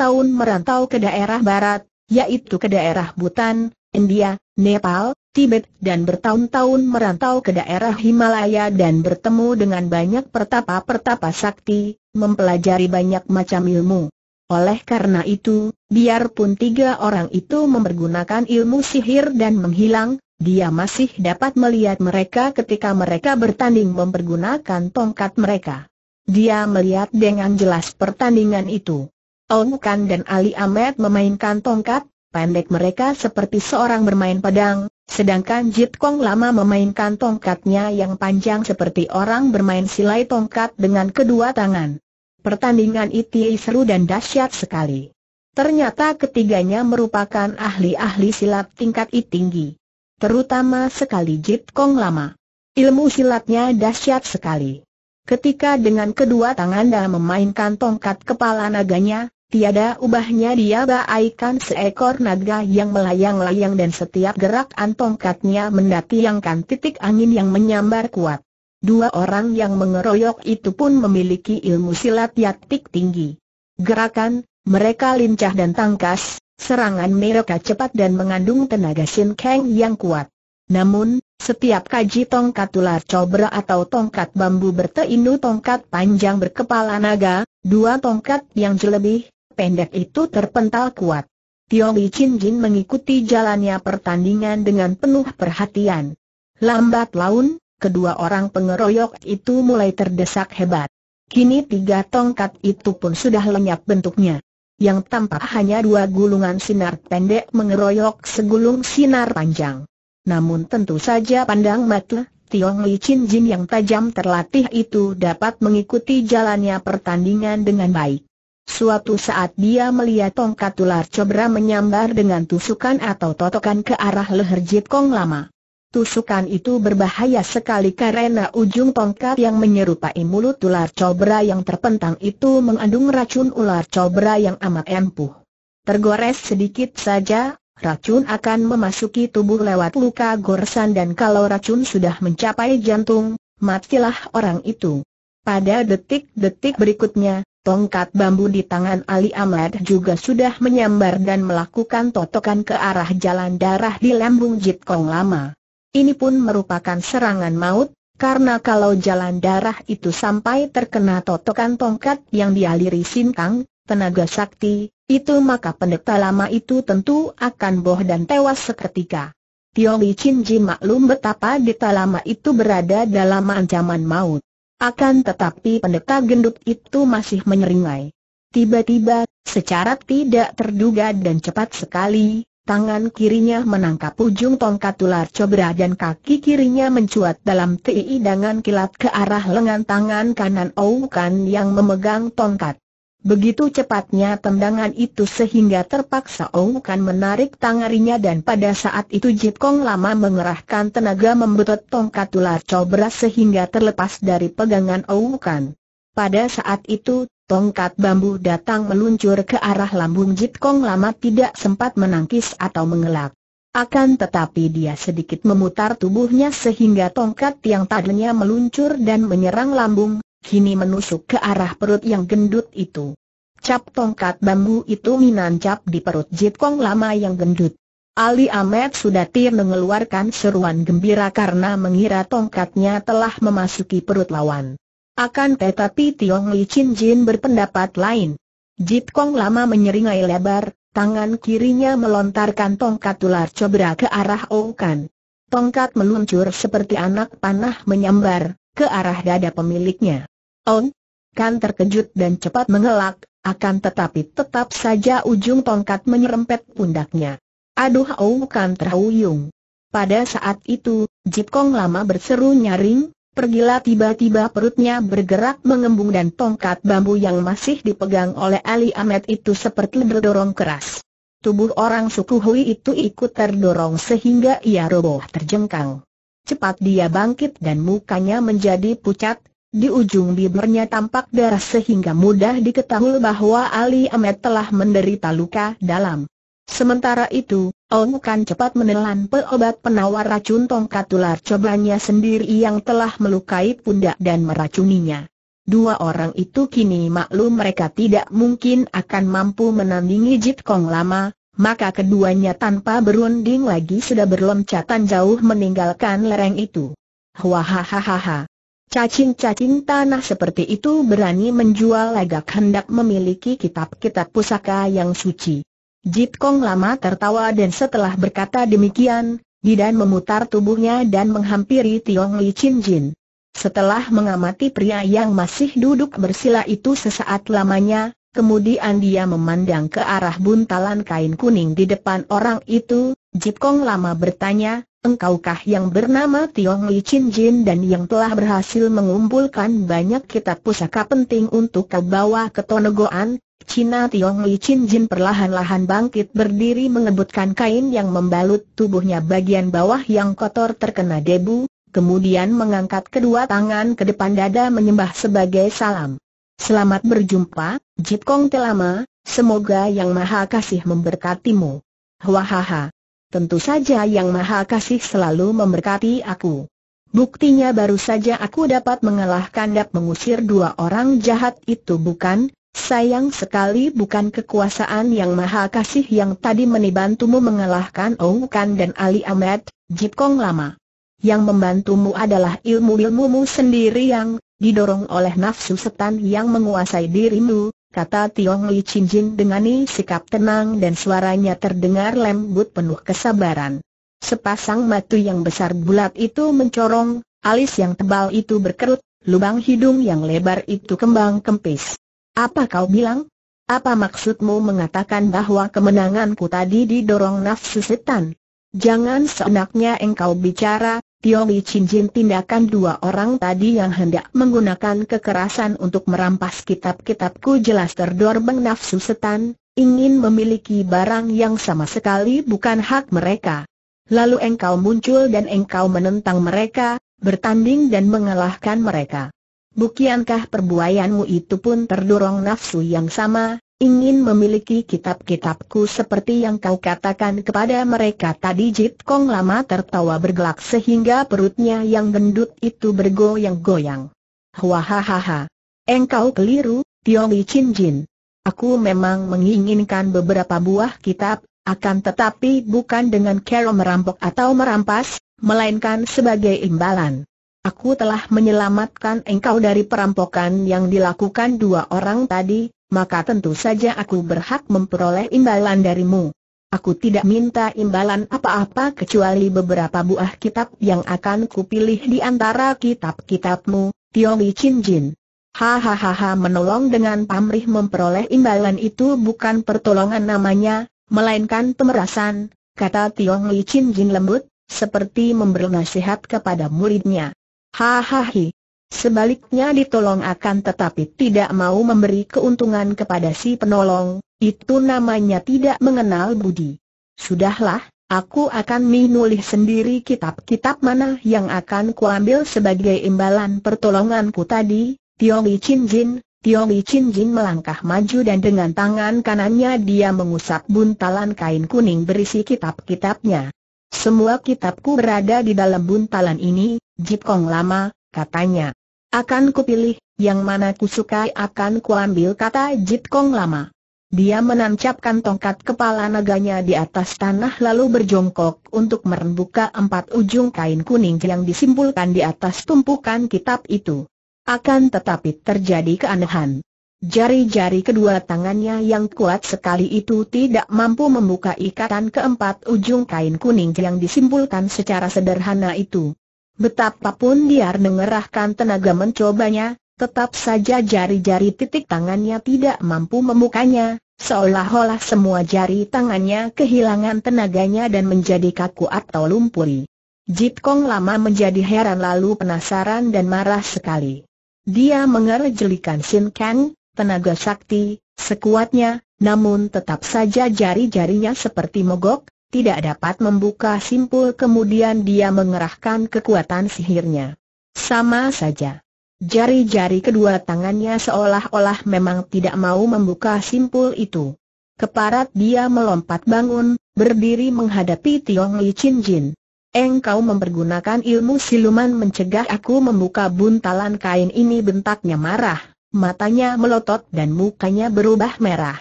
tahun merantau ke daerah barat, yaitu ke daerah Bhutan, India, Nepal, Tibet dan bertahun-tahun merantau ke daerah Himalaya dan bertemu dengan banyak pertapa-pertapa sakti, mempelajari banyak macam ilmu. Oleh karena itu, biarpun tiga orang itu mempergunakan ilmu sihir dan menghilang, dia masih dapat melihat mereka ketika mereka bertanding mempergunakan tongkat mereka. Dia melihat dengan jelas pertandingan itu. Ong Kan dan Ali Ahmed memainkan tongkat, pendek mereka seperti seorang bermain pedang, sedangkan Jit Kong lama memainkan tongkatnya yang panjang seperti orang bermain silai tongkat dengan kedua tangan. Pertandingan itu seru dan dahsyat sekali. Ternyata ketiganya merupakan ahli-ahli silat tingkat tinggi terutama sekali Jip Kong lama. Ilmu silatnya dahsyat sekali. Ketika dengan kedua tangan dalam memainkan tongkat kepala naganya, tiada ubahnya dia baikan seekor naga yang melayang-layang dan setiap gerakan tongkatnya mendatiangkan titik angin yang menyambar kuat. Dua orang yang mengeroyok itu pun memiliki ilmu silat yatik tinggi. Gerakan, mereka lincah dan tangkas, Serangan mereka cepat dan mengandung tenaga Sin Kang yang kuat. Namun, setiap kaji tongkat ular cobra atau tongkat bambu berteinu tongkat panjang berkepala naga, dua tongkat yang jelebih, pendek itu terpental kuat. Tio Li Chin Jin mengikuti jalannya pertandingan dengan penuh perhatian. Lambat laun, kedua orang pengeroyok itu mulai terdesak hebat. Kini tiga tongkat itu pun sudah lenyap bentuknya yang tampak hanya dua gulungan sinar pendek mengeroyok segulung sinar panjang. Namun tentu saja pandang mata Tiong Li Chin Jin yang tajam terlatih itu dapat mengikuti jalannya pertandingan dengan baik. Suatu saat dia melihat tongkat ular cobra menyambar dengan tusukan atau totokan ke arah leher Jit Kong lama. Tusukan itu berbahaya sekali karena ujung tongkat yang menyerupai mulut ular cobra yang terpentang itu mengandung racun ular cobra yang amat empuh. Tergores sedikit saja, racun akan memasuki tubuh lewat luka goresan dan kalau racun sudah mencapai jantung, matilah orang itu. Pada detik-detik berikutnya, tongkat bambu di tangan Ali Ahmad juga sudah menyambar dan melakukan totokan ke arah jalan darah di lambung Jit Kong lama. Ini pun merupakan serangan maut, karena kalau jalan darah itu sampai terkena totokan tongkat yang dialiri sinkang, tenaga sakti, itu maka pendeta lama itu tentu akan boh dan tewas seketika. Tio Li Chin Ji maklum betapa pendeta lama itu berada dalam ancaman maut. Akan tetapi pendeta gendut itu masih menyeringai. Tiba-tiba, secara tidak terduga dan cepat sekali, tangan kirinya menangkap ujung tongkat ular cobra dan kaki kirinya mencuat dalam tei dengan kilat ke arah lengan tangan kanan Oukan yang memegang tongkat. Begitu cepatnya tendangan itu sehingga terpaksa Oukan menarik tangarinya dan pada saat itu Jip Kong lama mengerahkan tenaga membetot tongkat ular cobra sehingga terlepas dari pegangan Oukan. Pada saat itu, Tongkat bambu datang meluncur ke arah lambung Jit Kong lama tidak sempat menangkis atau mengelak. Akan tetapi dia sedikit memutar tubuhnya sehingga tongkat yang tadinya meluncur dan menyerang lambung, kini menusuk ke arah perut yang gendut itu. Cap tongkat bambu itu minancap di perut Jit Kong lama yang gendut. Ali Ahmed sudah tir mengeluarkan seruan gembira karena mengira tongkatnya telah memasuki perut lawan. Akan tetapi Tiong Li Chin Jin berpendapat lain. Jip Kong lama menyeringai lebar, tangan kirinya melontarkan tongkat ular cobra ke arah Ou Kan. Tongkat meluncur seperti anak panah menyambar, ke arah dada pemiliknya. On, Kan terkejut dan cepat mengelak, akan tetapi tetap saja ujung tongkat menyerempet pundaknya. Aduh Ou Kan terhuyung. Pada saat itu, Jip Kong lama berseru nyaring, Pergilah tiba-tiba perutnya bergerak mengembung dan tongkat bambu yang masih dipegang oleh Ali Ahmed itu seperti berdorong keras. Tubuh orang suku Hui itu ikut terdorong sehingga ia roboh terjengkang. Cepat dia bangkit dan mukanya menjadi pucat, di ujung bibirnya tampak darah sehingga mudah diketahui bahwa Ali Ahmed telah menderita luka dalam. Sementara itu, Ong Kan cepat menelan peobat penawar racun tongkat tular cobanya sendiri yang telah melukai pundak dan meracuninya. Dua orang itu kini maklum mereka tidak mungkin akan mampu menandingi Jit Kong lama, maka keduanya tanpa berunding lagi sudah berloncatan jauh meninggalkan lereng itu. Hahaha. Cacing-cacing tanah seperti itu berani menjual lagak hendak memiliki kitab-kitab pusaka yang suci. Jit Kong lama tertawa dan setelah berkata demikian, Didan memutar tubuhnya dan menghampiri Tiong Li Chin Jin. Setelah mengamati pria yang masih duduk bersila itu sesaat lamanya, kemudian dia memandang ke arah buntalan kain kuning di depan orang itu, Jit Kong lama bertanya, Engkaukah yang bernama Tiong Li Chin Jin dan yang telah berhasil mengumpulkan banyak kitab pusaka penting untuk kau bawa ke Tonogoan? Cina Tiong Li Chin Jin perlahan-lahan bangkit berdiri mengebutkan kain yang membalut tubuhnya bagian bawah yang kotor terkena debu, kemudian mengangkat kedua tangan ke depan dada menyembah sebagai salam. Selamat berjumpa, Jit Kong Telama, semoga Yang Maha Kasih memberkatimu. Wahaha. Tentu saja Yang Maha Kasih selalu memberkati aku. Buktinya baru saja aku dapat mengalahkan dan mengusir dua orang jahat itu bukan? Sayang sekali bukan kekuasaan yang maha kasih yang tadi menibantumu mengalahkan Ong Kan dan Ali Ahmed, Jip Kong lama. Yang membantumu adalah ilmu-ilmumu sendiri yang didorong oleh nafsu setan yang menguasai dirimu, kata Tiong Li Chin Jin dengan sikap tenang dan suaranya terdengar lembut penuh kesabaran. Sepasang mata yang besar bulat itu mencorong, alis yang tebal itu berkerut, lubang hidung yang lebar itu kembang kempis. Apa kau bilang? Apa maksudmu mengatakan bahwa kemenanganku tadi didorong nafsu setan? Jangan seenaknya engkau bicara, Tio Li Jin tindakan dua orang tadi yang hendak menggunakan kekerasan untuk merampas kitab-kitabku jelas terdorong nafsu setan, ingin memiliki barang yang sama sekali bukan hak mereka. Lalu engkau muncul dan engkau menentang mereka, bertanding dan mengalahkan mereka. Bukiankah perbuayanmu itu pun terdorong nafsu yang sama, ingin memiliki kitab-kitabku seperti yang kau katakan kepada mereka tadi Jit Kong lama tertawa bergelak sehingga perutnya yang gendut itu bergoyang-goyang. Hahaha. Engkau keliru, Tiong Chin Jin. Aku memang menginginkan beberapa buah kitab, akan tetapi bukan dengan cara merampok atau merampas, melainkan sebagai imbalan. Aku telah menyelamatkan engkau dari perampokan yang dilakukan dua orang tadi, maka tentu saja aku berhak memperoleh imbalan darimu. Aku tidak minta imbalan apa-apa kecuali beberapa buah kitab yang akan kupilih di antara kitab-kitabmu, Li Chin Jin. Hahaha menolong dengan pamrih memperoleh imbalan itu bukan pertolongan namanya, melainkan pemerasan, kata Li Chin Jin lembut, seperti memberi nasihat kepada muridnya. Hahaha. Sebaliknya ditolong akan tetapi tidak mau memberi keuntungan kepada si penolong, itu namanya tidak mengenal budi. Sudahlah, aku akan menulis sendiri kitab-kitab mana yang akan kuambil sebagai imbalan pertolonganku tadi, Tiong Li Chin Jin. Tiong Li Chin Jin melangkah maju dan dengan tangan kanannya dia mengusap buntalan kain kuning berisi kitab-kitabnya. Semua kitabku berada di dalam buntalan ini, Kong lama, katanya. Akan kupilih, yang mana kusukai akan kuambil kata Kong lama. Dia menancapkan tongkat kepala naganya di atas tanah lalu berjongkok untuk merembuka empat ujung kain kuning yang disimpulkan di atas tumpukan kitab itu. Akan tetapi terjadi keanehan. Jari-jari kedua tangannya yang kuat sekali itu tidak mampu membuka ikatan keempat ujung kain kuning yang disimpulkan secara sederhana itu. Betapapun dia mengerahkan tenaga mencobanya, tetap saja jari-jari titik tangannya tidak mampu membukanya, seolah-olah semua jari tangannya kehilangan tenaganya dan menjadi kaku atau lumpuri. Jit Kong lama menjadi heran lalu penasaran dan marah sekali. Dia mengerjelikan Sin Kang, tenaga sakti, sekuatnya, namun tetap saja jari-jarinya seperti mogok, tidak dapat membuka simpul kemudian dia mengerahkan kekuatan sihirnya. Sama saja. Jari-jari kedua tangannya seolah-olah memang tidak mau membuka simpul itu. Keparat dia melompat bangun, berdiri menghadapi Tiong Li Chin Jin. Engkau mempergunakan ilmu siluman mencegah aku membuka buntalan kain ini bentaknya marah matanya melotot dan mukanya berubah merah.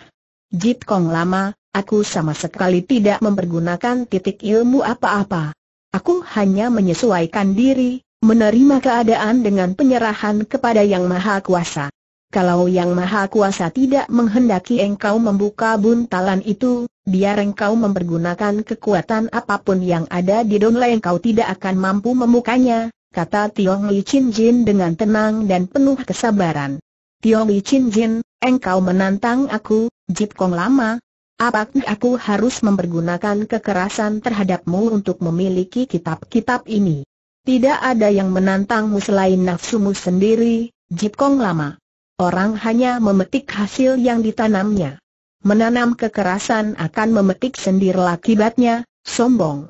Jit Kong lama, aku sama sekali tidak mempergunakan titik ilmu apa-apa. Aku hanya menyesuaikan diri, menerima keadaan dengan penyerahan kepada Yang Maha Kuasa. Kalau Yang Maha Kuasa tidak menghendaki engkau membuka buntalan itu, biar engkau mempergunakan kekuatan apapun yang ada di dunia engkau tidak akan mampu membukanya, kata Tiong Li Chin Jin dengan tenang dan penuh kesabaran. Tio Li Chin Jin, engkau menantang aku, Jip Kong lama. Apakah aku harus mempergunakan kekerasan terhadapmu untuk memiliki kitab-kitab ini? Tidak ada yang menantangmu selain nafsumu sendiri, Jip Kong lama. Orang hanya memetik hasil yang ditanamnya. Menanam kekerasan akan memetik sendiri akibatnya, sombong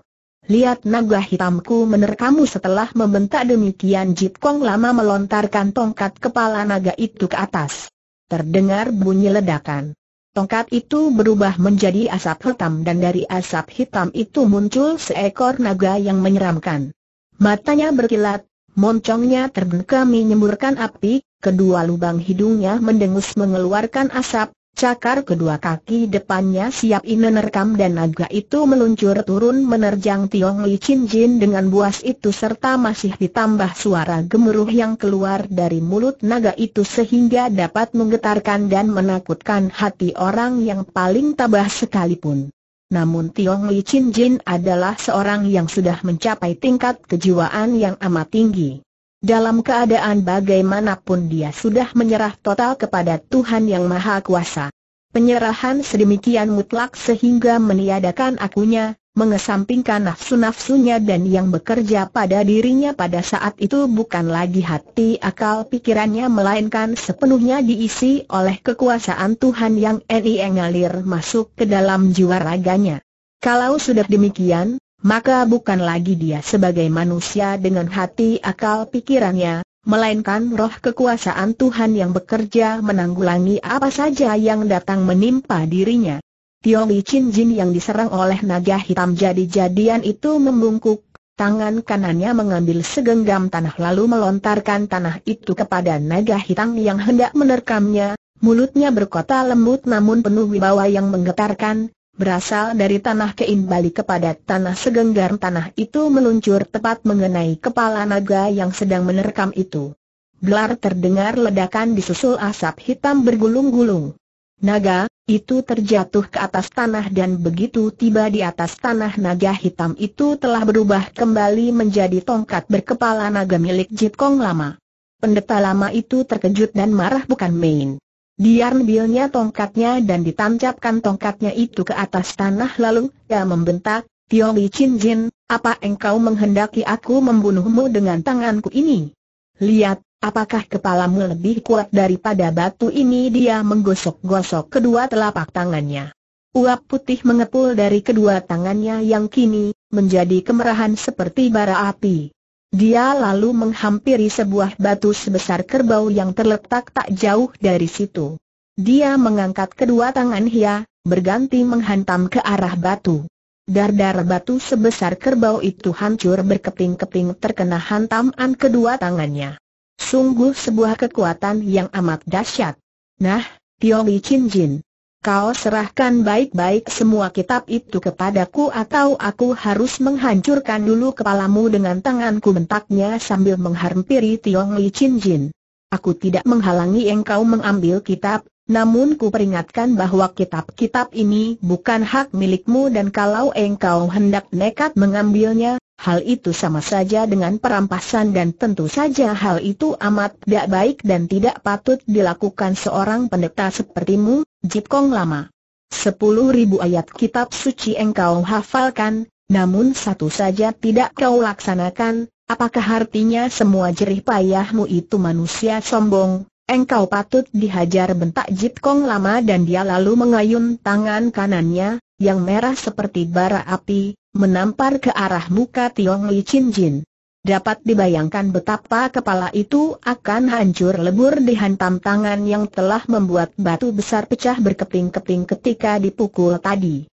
lihat naga hitamku menerkamu setelah membentak demikian Jip Kong lama melontarkan tongkat kepala naga itu ke atas. Terdengar bunyi ledakan. Tongkat itu berubah menjadi asap hitam dan dari asap hitam itu muncul seekor naga yang menyeramkan. Matanya berkilat, moncongnya terbuka menyemburkan api, kedua lubang hidungnya mendengus mengeluarkan asap, Cakar kedua kaki depannya siap inenerkam dan naga itu meluncur turun menerjang Tiong Li Chin Jin dengan buas itu serta masih ditambah suara gemuruh yang keluar dari mulut naga itu sehingga dapat menggetarkan dan menakutkan hati orang yang paling tabah sekalipun. Namun Tiong Li Chin Jin adalah seorang yang sudah mencapai tingkat kejiwaan yang amat tinggi. Dalam keadaan bagaimanapun dia sudah menyerah total kepada Tuhan Yang Maha Kuasa. Penyerahan sedemikian mutlak sehingga meniadakan akunya, mengesampingkan nafsu-nafsunya dan yang bekerja pada dirinya pada saat itu bukan lagi hati akal pikirannya melainkan sepenuhnya diisi oleh kekuasaan Tuhan yang ini ngalir masuk ke dalam jiwa raganya. Kalau sudah demikian, maka bukan lagi dia sebagai manusia dengan hati akal pikirannya, melainkan roh kekuasaan Tuhan yang bekerja menanggulangi apa saja yang datang menimpa dirinya. Tiong Li Chin Jin yang diserang oleh naga hitam jadi-jadian itu membungkuk, tangan kanannya mengambil segenggam tanah lalu melontarkan tanah itu kepada naga hitam yang hendak menerkamnya, mulutnya berkota lembut namun penuh wibawa yang menggetarkan, berasal dari tanah kein balik kepada tanah segenggar tanah itu meluncur tepat mengenai kepala naga yang sedang menerkam itu. Blar terdengar ledakan disusul asap hitam bergulung-gulung. Naga, itu terjatuh ke atas tanah dan begitu tiba di atas tanah naga hitam itu telah berubah kembali menjadi tongkat berkepala naga milik Jit Kong lama. Pendeta lama itu terkejut dan marah bukan main. Diambilnya tongkatnya dan ditancapkan tongkatnya itu ke atas tanah lalu, ia membentak, Tio Li Chin Jin, apa engkau menghendaki aku membunuhmu dengan tanganku ini? Lihat, apakah kepalamu lebih kuat daripada batu ini dia menggosok-gosok kedua telapak tangannya. Uap putih mengepul dari kedua tangannya yang kini, menjadi kemerahan seperti bara api. Dia lalu menghampiri sebuah batu sebesar kerbau yang terletak tak jauh dari situ. Dia mengangkat kedua tangan Hia, berganti menghantam ke arah batu. Dardar batu sebesar kerbau itu hancur berkeping-keping terkena hantaman kedua tangannya. Sungguh sebuah kekuatan yang amat dahsyat. Nah, Tiong Li Chin Jin kau serahkan baik-baik semua kitab itu kepadaku atau aku harus menghancurkan dulu kepalamu dengan tanganku bentaknya sambil menghampiri Tiong Li Chin Jin. Aku tidak menghalangi engkau mengambil kitab, namun ku peringatkan bahwa kitab-kitab ini bukan hak milikmu dan kalau engkau hendak nekat mengambilnya, Hal itu sama saja dengan perampasan dan tentu saja hal itu amat tidak baik dan tidak patut dilakukan seorang pendeta sepertimu, Kong Lama. Sepuluh ribu ayat kitab suci engkau hafalkan, namun satu saja tidak kau laksanakan, apakah artinya semua jerih payahmu itu manusia sombong, engkau patut dihajar bentak Jip Kong Lama dan dia lalu mengayun tangan kanannya, yang merah seperti bara api, menampar ke arah muka Tiong Li Chin Jin. Dapat dibayangkan betapa kepala itu akan hancur lebur dihantam tangan yang telah membuat batu besar pecah berkeping-keping ketika dipukul tadi.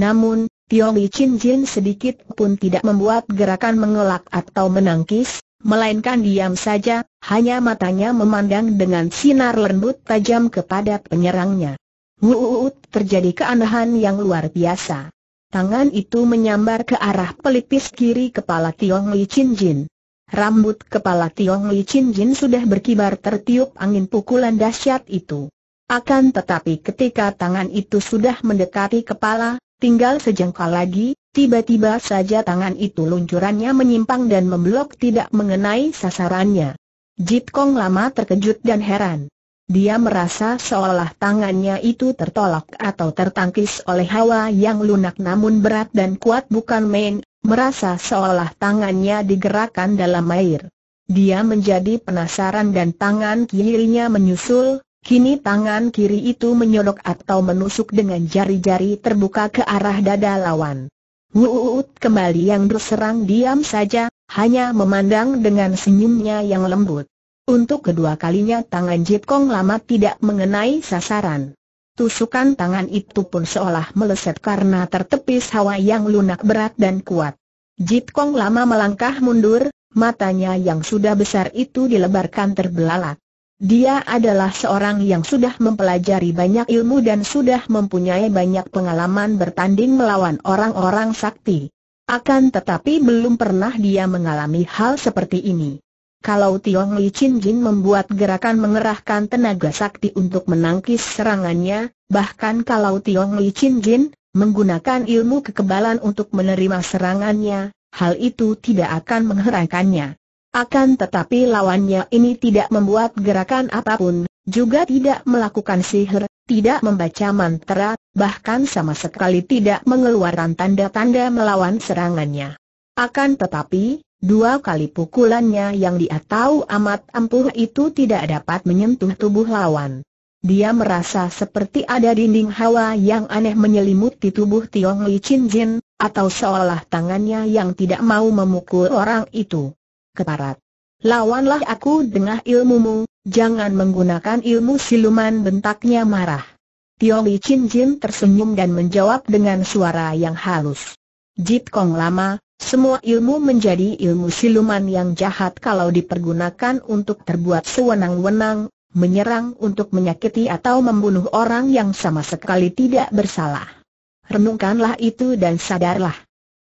Namun, Tiong Li Chin Jin sedikit pun tidak membuat gerakan mengelak atau menangkis, melainkan diam saja, hanya matanya memandang dengan sinar lembut tajam kepada penyerangnya. Wuuut terjadi keanehan yang luar biasa. Tangan itu menyambar ke arah pelipis kiri kepala Tiong Li Chin Jin. Rambut kepala Tiong Li Chin Jin sudah berkibar tertiup angin pukulan dahsyat itu. Akan tetapi ketika tangan itu sudah mendekati kepala, tinggal sejengkal lagi, tiba-tiba saja tangan itu luncurannya menyimpang dan memblok tidak mengenai sasarannya. Jit Kong lama terkejut dan heran. Dia merasa seolah tangannya itu tertolak atau tertangkis oleh hawa yang lunak namun berat dan kuat bukan main, merasa seolah tangannya digerakkan dalam air. Dia menjadi penasaran dan tangan kirinya menyusul, kini tangan kiri itu menyolok atau menusuk dengan jari-jari terbuka ke arah dada lawan. Wuut kembali yang berserang diam saja, hanya memandang dengan senyumnya yang lembut. Untuk kedua kalinya tangan Jip Kong lama tidak mengenai sasaran. Tusukan tangan itu pun seolah meleset karena tertepis hawa yang lunak berat dan kuat. Jip Kong lama melangkah mundur, matanya yang sudah besar itu dilebarkan terbelalak. Dia adalah seorang yang sudah mempelajari banyak ilmu dan sudah mempunyai banyak pengalaman bertanding melawan orang-orang sakti. Akan tetapi belum pernah dia mengalami hal seperti ini kalau Tiong Li Chin Jin membuat gerakan mengerahkan tenaga sakti untuk menangkis serangannya, bahkan kalau Tiong Li Chin Jin menggunakan ilmu kekebalan untuk menerima serangannya, hal itu tidak akan mengherankannya. Akan tetapi lawannya ini tidak membuat gerakan apapun, juga tidak melakukan sihir, tidak membaca mantra, bahkan sama sekali tidak mengeluarkan tanda-tanda melawan serangannya. Akan tetapi, Dua kali pukulannya yang dia tahu amat ampuh itu tidak dapat menyentuh tubuh lawan. Dia merasa seperti ada dinding hawa yang aneh menyelimuti tubuh Tiong Li Chin Jin, atau seolah tangannya yang tidak mau memukul orang itu. Keparat. Lawanlah aku dengan ilmumu, jangan menggunakan ilmu siluman bentaknya marah. Tiong Li Chin Jin tersenyum dan menjawab dengan suara yang halus. Jit Kong lama, semua ilmu menjadi ilmu siluman yang jahat kalau dipergunakan untuk terbuat sewenang-wenang, menyerang untuk menyakiti atau membunuh orang yang sama sekali tidak bersalah. Renungkanlah itu dan sadarlah.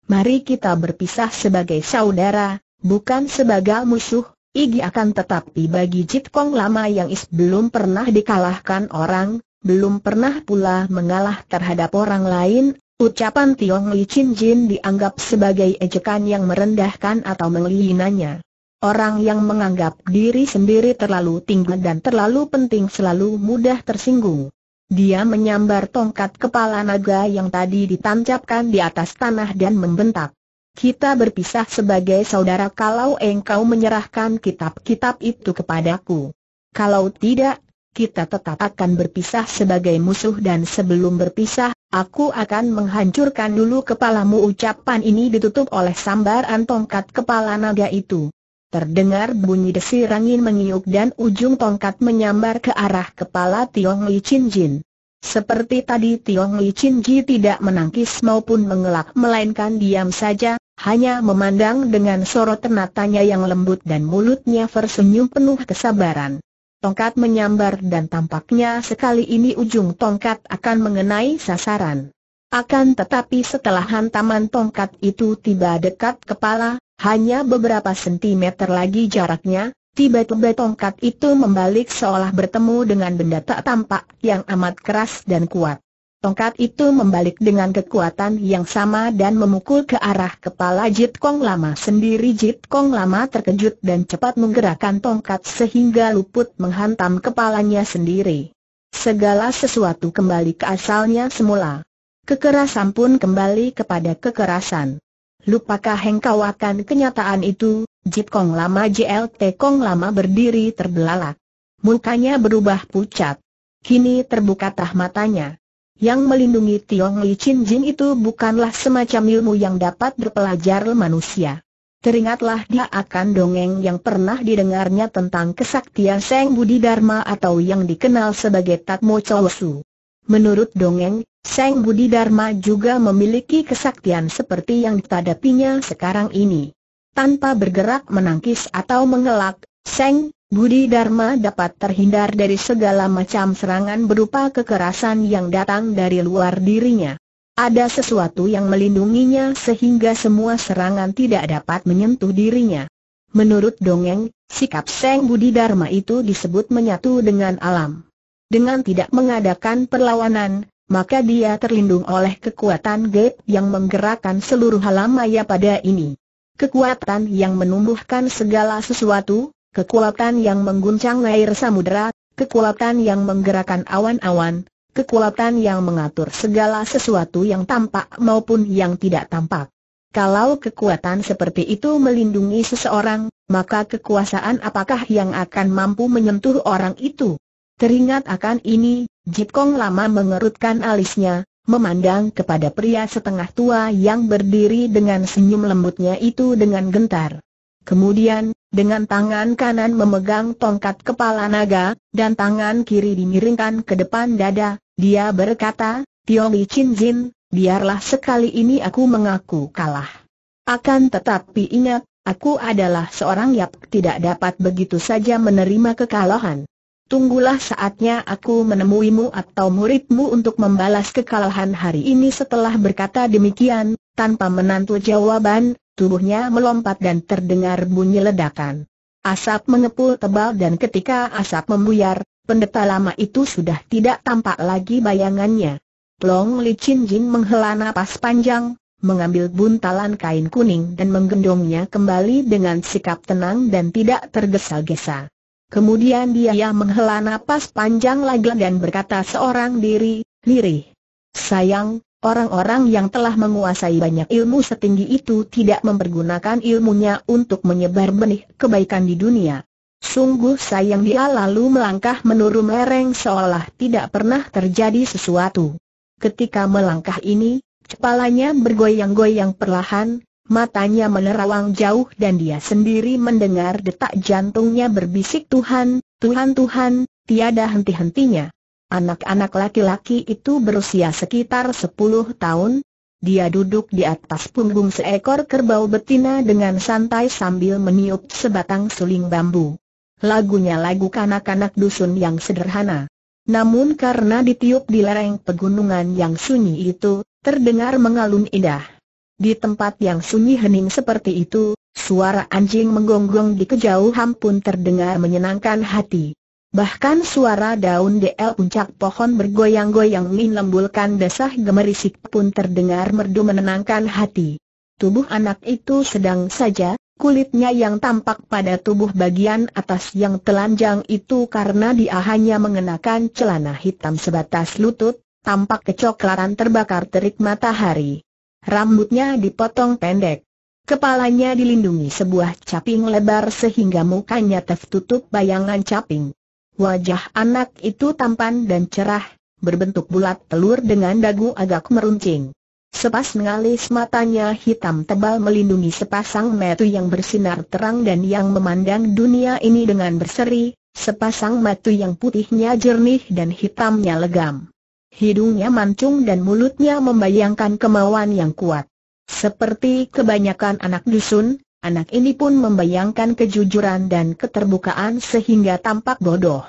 Mari kita berpisah sebagai saudara, bukan sebagai musuh, Igi akan tetapi bagi Jit Kong lama yang is belum pernah dikalahkan orang, belum pernah pula mengalah terhadap orang lain, Ucapan Tiong Li Chin Jin dianggap sebagai ejekan yang merendahkan atau menghinanya. Orang yang menganggap diri sendiri terlalu tinggi dan terlalu penting selalu mudah tersinggung. Dia menyambar tongkat kepala naga yang tadi ditancapkan di atas tanah dan membentak. Kita berpisah sebagai saudara kalau engkau menyerahkan kitab-kitab itu kepadaku. Kalau tidak, kita tetap akan berpisah sebagai musuh dan sebelum berpisah, aku akan menghancurkan dulu kepalamu ucapan ini ditutup oleh sambaran tongkat kepala naga itu. Terdengar bunyi desir angin mengiuk dan ujung tongkat menyambar ke arah kepala Tiong Li Chin Jin. Seperti tadi Tiong Li Chin Ji tidak menangkis maupun mengelak melainkan diam saja, hanya memandang dengan sorot matanya yang lembut dan mulutnya tersenyum penuh kesabaran tongkat menyambar dan tampaknya sekali ini ujung tongkat akan mengenai sasaran. Akan tetapi setelah hantaman tongkat itu tiba dekat kepala, hanya beberapa sentimeter lagi jaraknya, tiba-tiba tongkat itu membalik seolah bertemu dengan benda tak tampak yang amat keras dan kuat. Tongkat itu membalik dengan kekuatan yang sama dan memukul ke arah kepala Jit Kong Lama sendiri Jit Kong Lama terkejut dan cepat menggerakkan tongkat sehingga luput menghantam kepalanya sendiri. Segala sesuatu kembali ke asalnya semula. Kekerasan pun kembali kepada kekerasan. Lupakah engkau akan kenyataan itu, Jit Kong Lama JLT Kong Lama berdiri terbelalak. Mukanya berubah pucat. Kini terbuka tah matanya yang melindungi Tiong Li Chin Jin itu bukanlah semacam ilmu yang dapat berpelajar manusia. Teringatlah dia akan dongeng yang pernah didengarnya tentang kesaktian Seng Budi Dharma atau yang dikenal sebagai Tatmo Chowsu. Menurut dongeng, Seng Budi Dharma juga memiliki kesaktian seperti yang ditadapinya sekarang ini. Tanpa bergerak menangkis atau mengelak, Seng Budi Dharma dapat terhindar dari segala macam serangan berupa kekerasan yang datang dari luar dirinya. Ada sesuatu yang melindunginya sehingga semua serangan tidak dapat menyentuh dirinya. Menurut dongeng, sikap Seng Budi Dharma itu disebut menyatu dengan alam. Dengan tidak mengadakan perlawanan, maka dia terlindung oleh kekuatan gaib yang menggerakkan seluruh alam maya pada ini. Kekuatan yang menumbuhkan segala sesuatu, kekuatan yang mengguncang air samudera, kekuatan yang menggerakkan awan-awan, kekuatan yang mengatur segala sesuatu yang tampak maupun yang tidak tampak. Kalau kekuatan seperti itu melindungi seseorang, maka kekuasaan apakah yang akan mampu menyentuh orang itu? Teringat akan ini, Jip Kong lama mengerutkan alisnya, memandang kepada pria setengah tua yang berdiri dengan senyum lembutnya itu dengan gentar. Kemudian, dengan tangan kanan memegang tongkat kepala naga, dan tangan kiri dimiringkan ke depan dada, dia berkata, Tiong Li Chin Jin, biarlah sekali ini aku mengaku kalah. Akan tetapi ingat, aku adalah seorang yap tidak dapat begitu saja menerima kekalahan. Tunggulah saatnya aku menemuimu atau muridmu untuk membalas kekalahan hari ini setelah berkata demikian, tanpa menantu jawaban, tubuhnya melompat dan terdengar bunyi ledakan. Asap mengepul tebal dan ketika asap membuyar, pendeta lama itu sudah tidak tampak lagi bayangannya. Long Li Chin Jin menghela napas panjang, mengambil buntalan kain kuning dan menggendongnya kembali dengan sikap tenang dan tidak tergesa-gesa. Kemudian dia menghela napas panjang lagi dan berkata seorang diri, lirih. Sayang, Orang-orang yang telah menguasai banyak ilmu setinggi itu tidak mempergunakan ilmunya untuk menyebar benih kebaikan di dunia. Sungguh sayang dia lalu melangkah menurun lereng seolah tidak pernah terjadi sesuatu. Ketika melangkah ini, kepalanya bergoyang-goyang perlahan, matanya menerawang jauh dan dia sendiri mendengar detak jantungnya berbisik Tuhan, Tuhan Tuhan, tiada henti-hentinya. Anak-anak laki-laki itu berusia sekitar 10 tahun. Dia duduk di atas punggung seekor kerbau betina dengan santai sambil meniup sebatang suling bambu. Lagunya lagu kanak-kanak dusun yang sederhana. Namun karena ditiup di lereng pegunungan yang sunyi itu, terdengar mengalun indah. Di tempat yang sunyi hening seperti itu, suara anjing menggonggong di kejauhan pun terdengar menyenangkan hati. Bahkan suara daun dl puncak pohon bergoyang-goyang menembulkan desah gemerisik pun terdengar merdu menenangkan hati. Tubuh anak itu sedang saja, kulitnya yang tampak pada tubuh bagian atas yang telanjang itu karena dia hanya mengenakan celana hitam sebatas lutut, tampak kecoklatan terbakar terik matahari. Rambutnya dipotong pendek. Kepalanya dilindungi sebuah caping lebar sehingga mukanya tertutup bayangan caping. Wajah anak itu tampan dan cerah, berbentuk bulat telur dengan dagu agak meruncing. Sepas mengalis matanya hitam tebal melindungi sepasang mata yang bersinar terang dan yang memandang dunia ini dengan berseri, sepasang mata yang putihnya jernih dan hitamnya legam. Hidungnya mancung dan mulutnya membayangkan kemauan yang kuat. Seperti kebanyakan anak dusun, Anak ini pun membayangkan kejujuran dan keterbukaan sehingga tampak bodoh.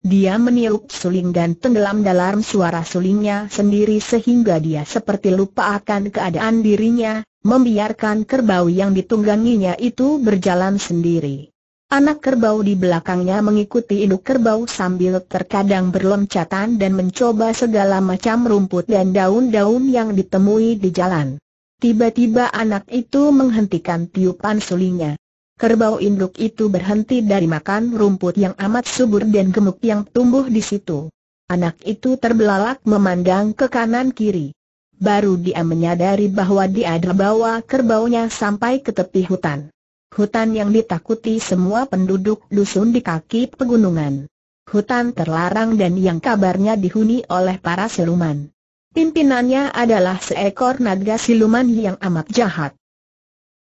Dia meniup suling dan tenggelam dalam suara sulingnya sendiri sehingga dia seperti lupa akan keadaan dirinya, membiarkan kerbau yang ditungganginya itu berjalan sendiri. Anak kerbau di belakangnya mengikuti induk kerbau sambil terkadang berlompatan dan mencoba segala macam rumput dan daun-daun yang ditemui di jalan. Tiba-tiba anak itu menghentikan tiupan sulingnya. Kerbau induk itu berhenti dari makan rumput yang amat subur dan gemuk yang tumbuh di situ. Anak itu terbelalak memandang ke kanan kiri. Baru dia menyadari bahwa dia bawa kerbaunya sampai ke tepi hutan. Hutan yang ditakuti semua penduduk dusun di kaki pegunungan. Hutan terlarang dan yang kabarnya dihuni oleh para siluman. Pimpinannya adalah seekor naga siluman yang amat jahat.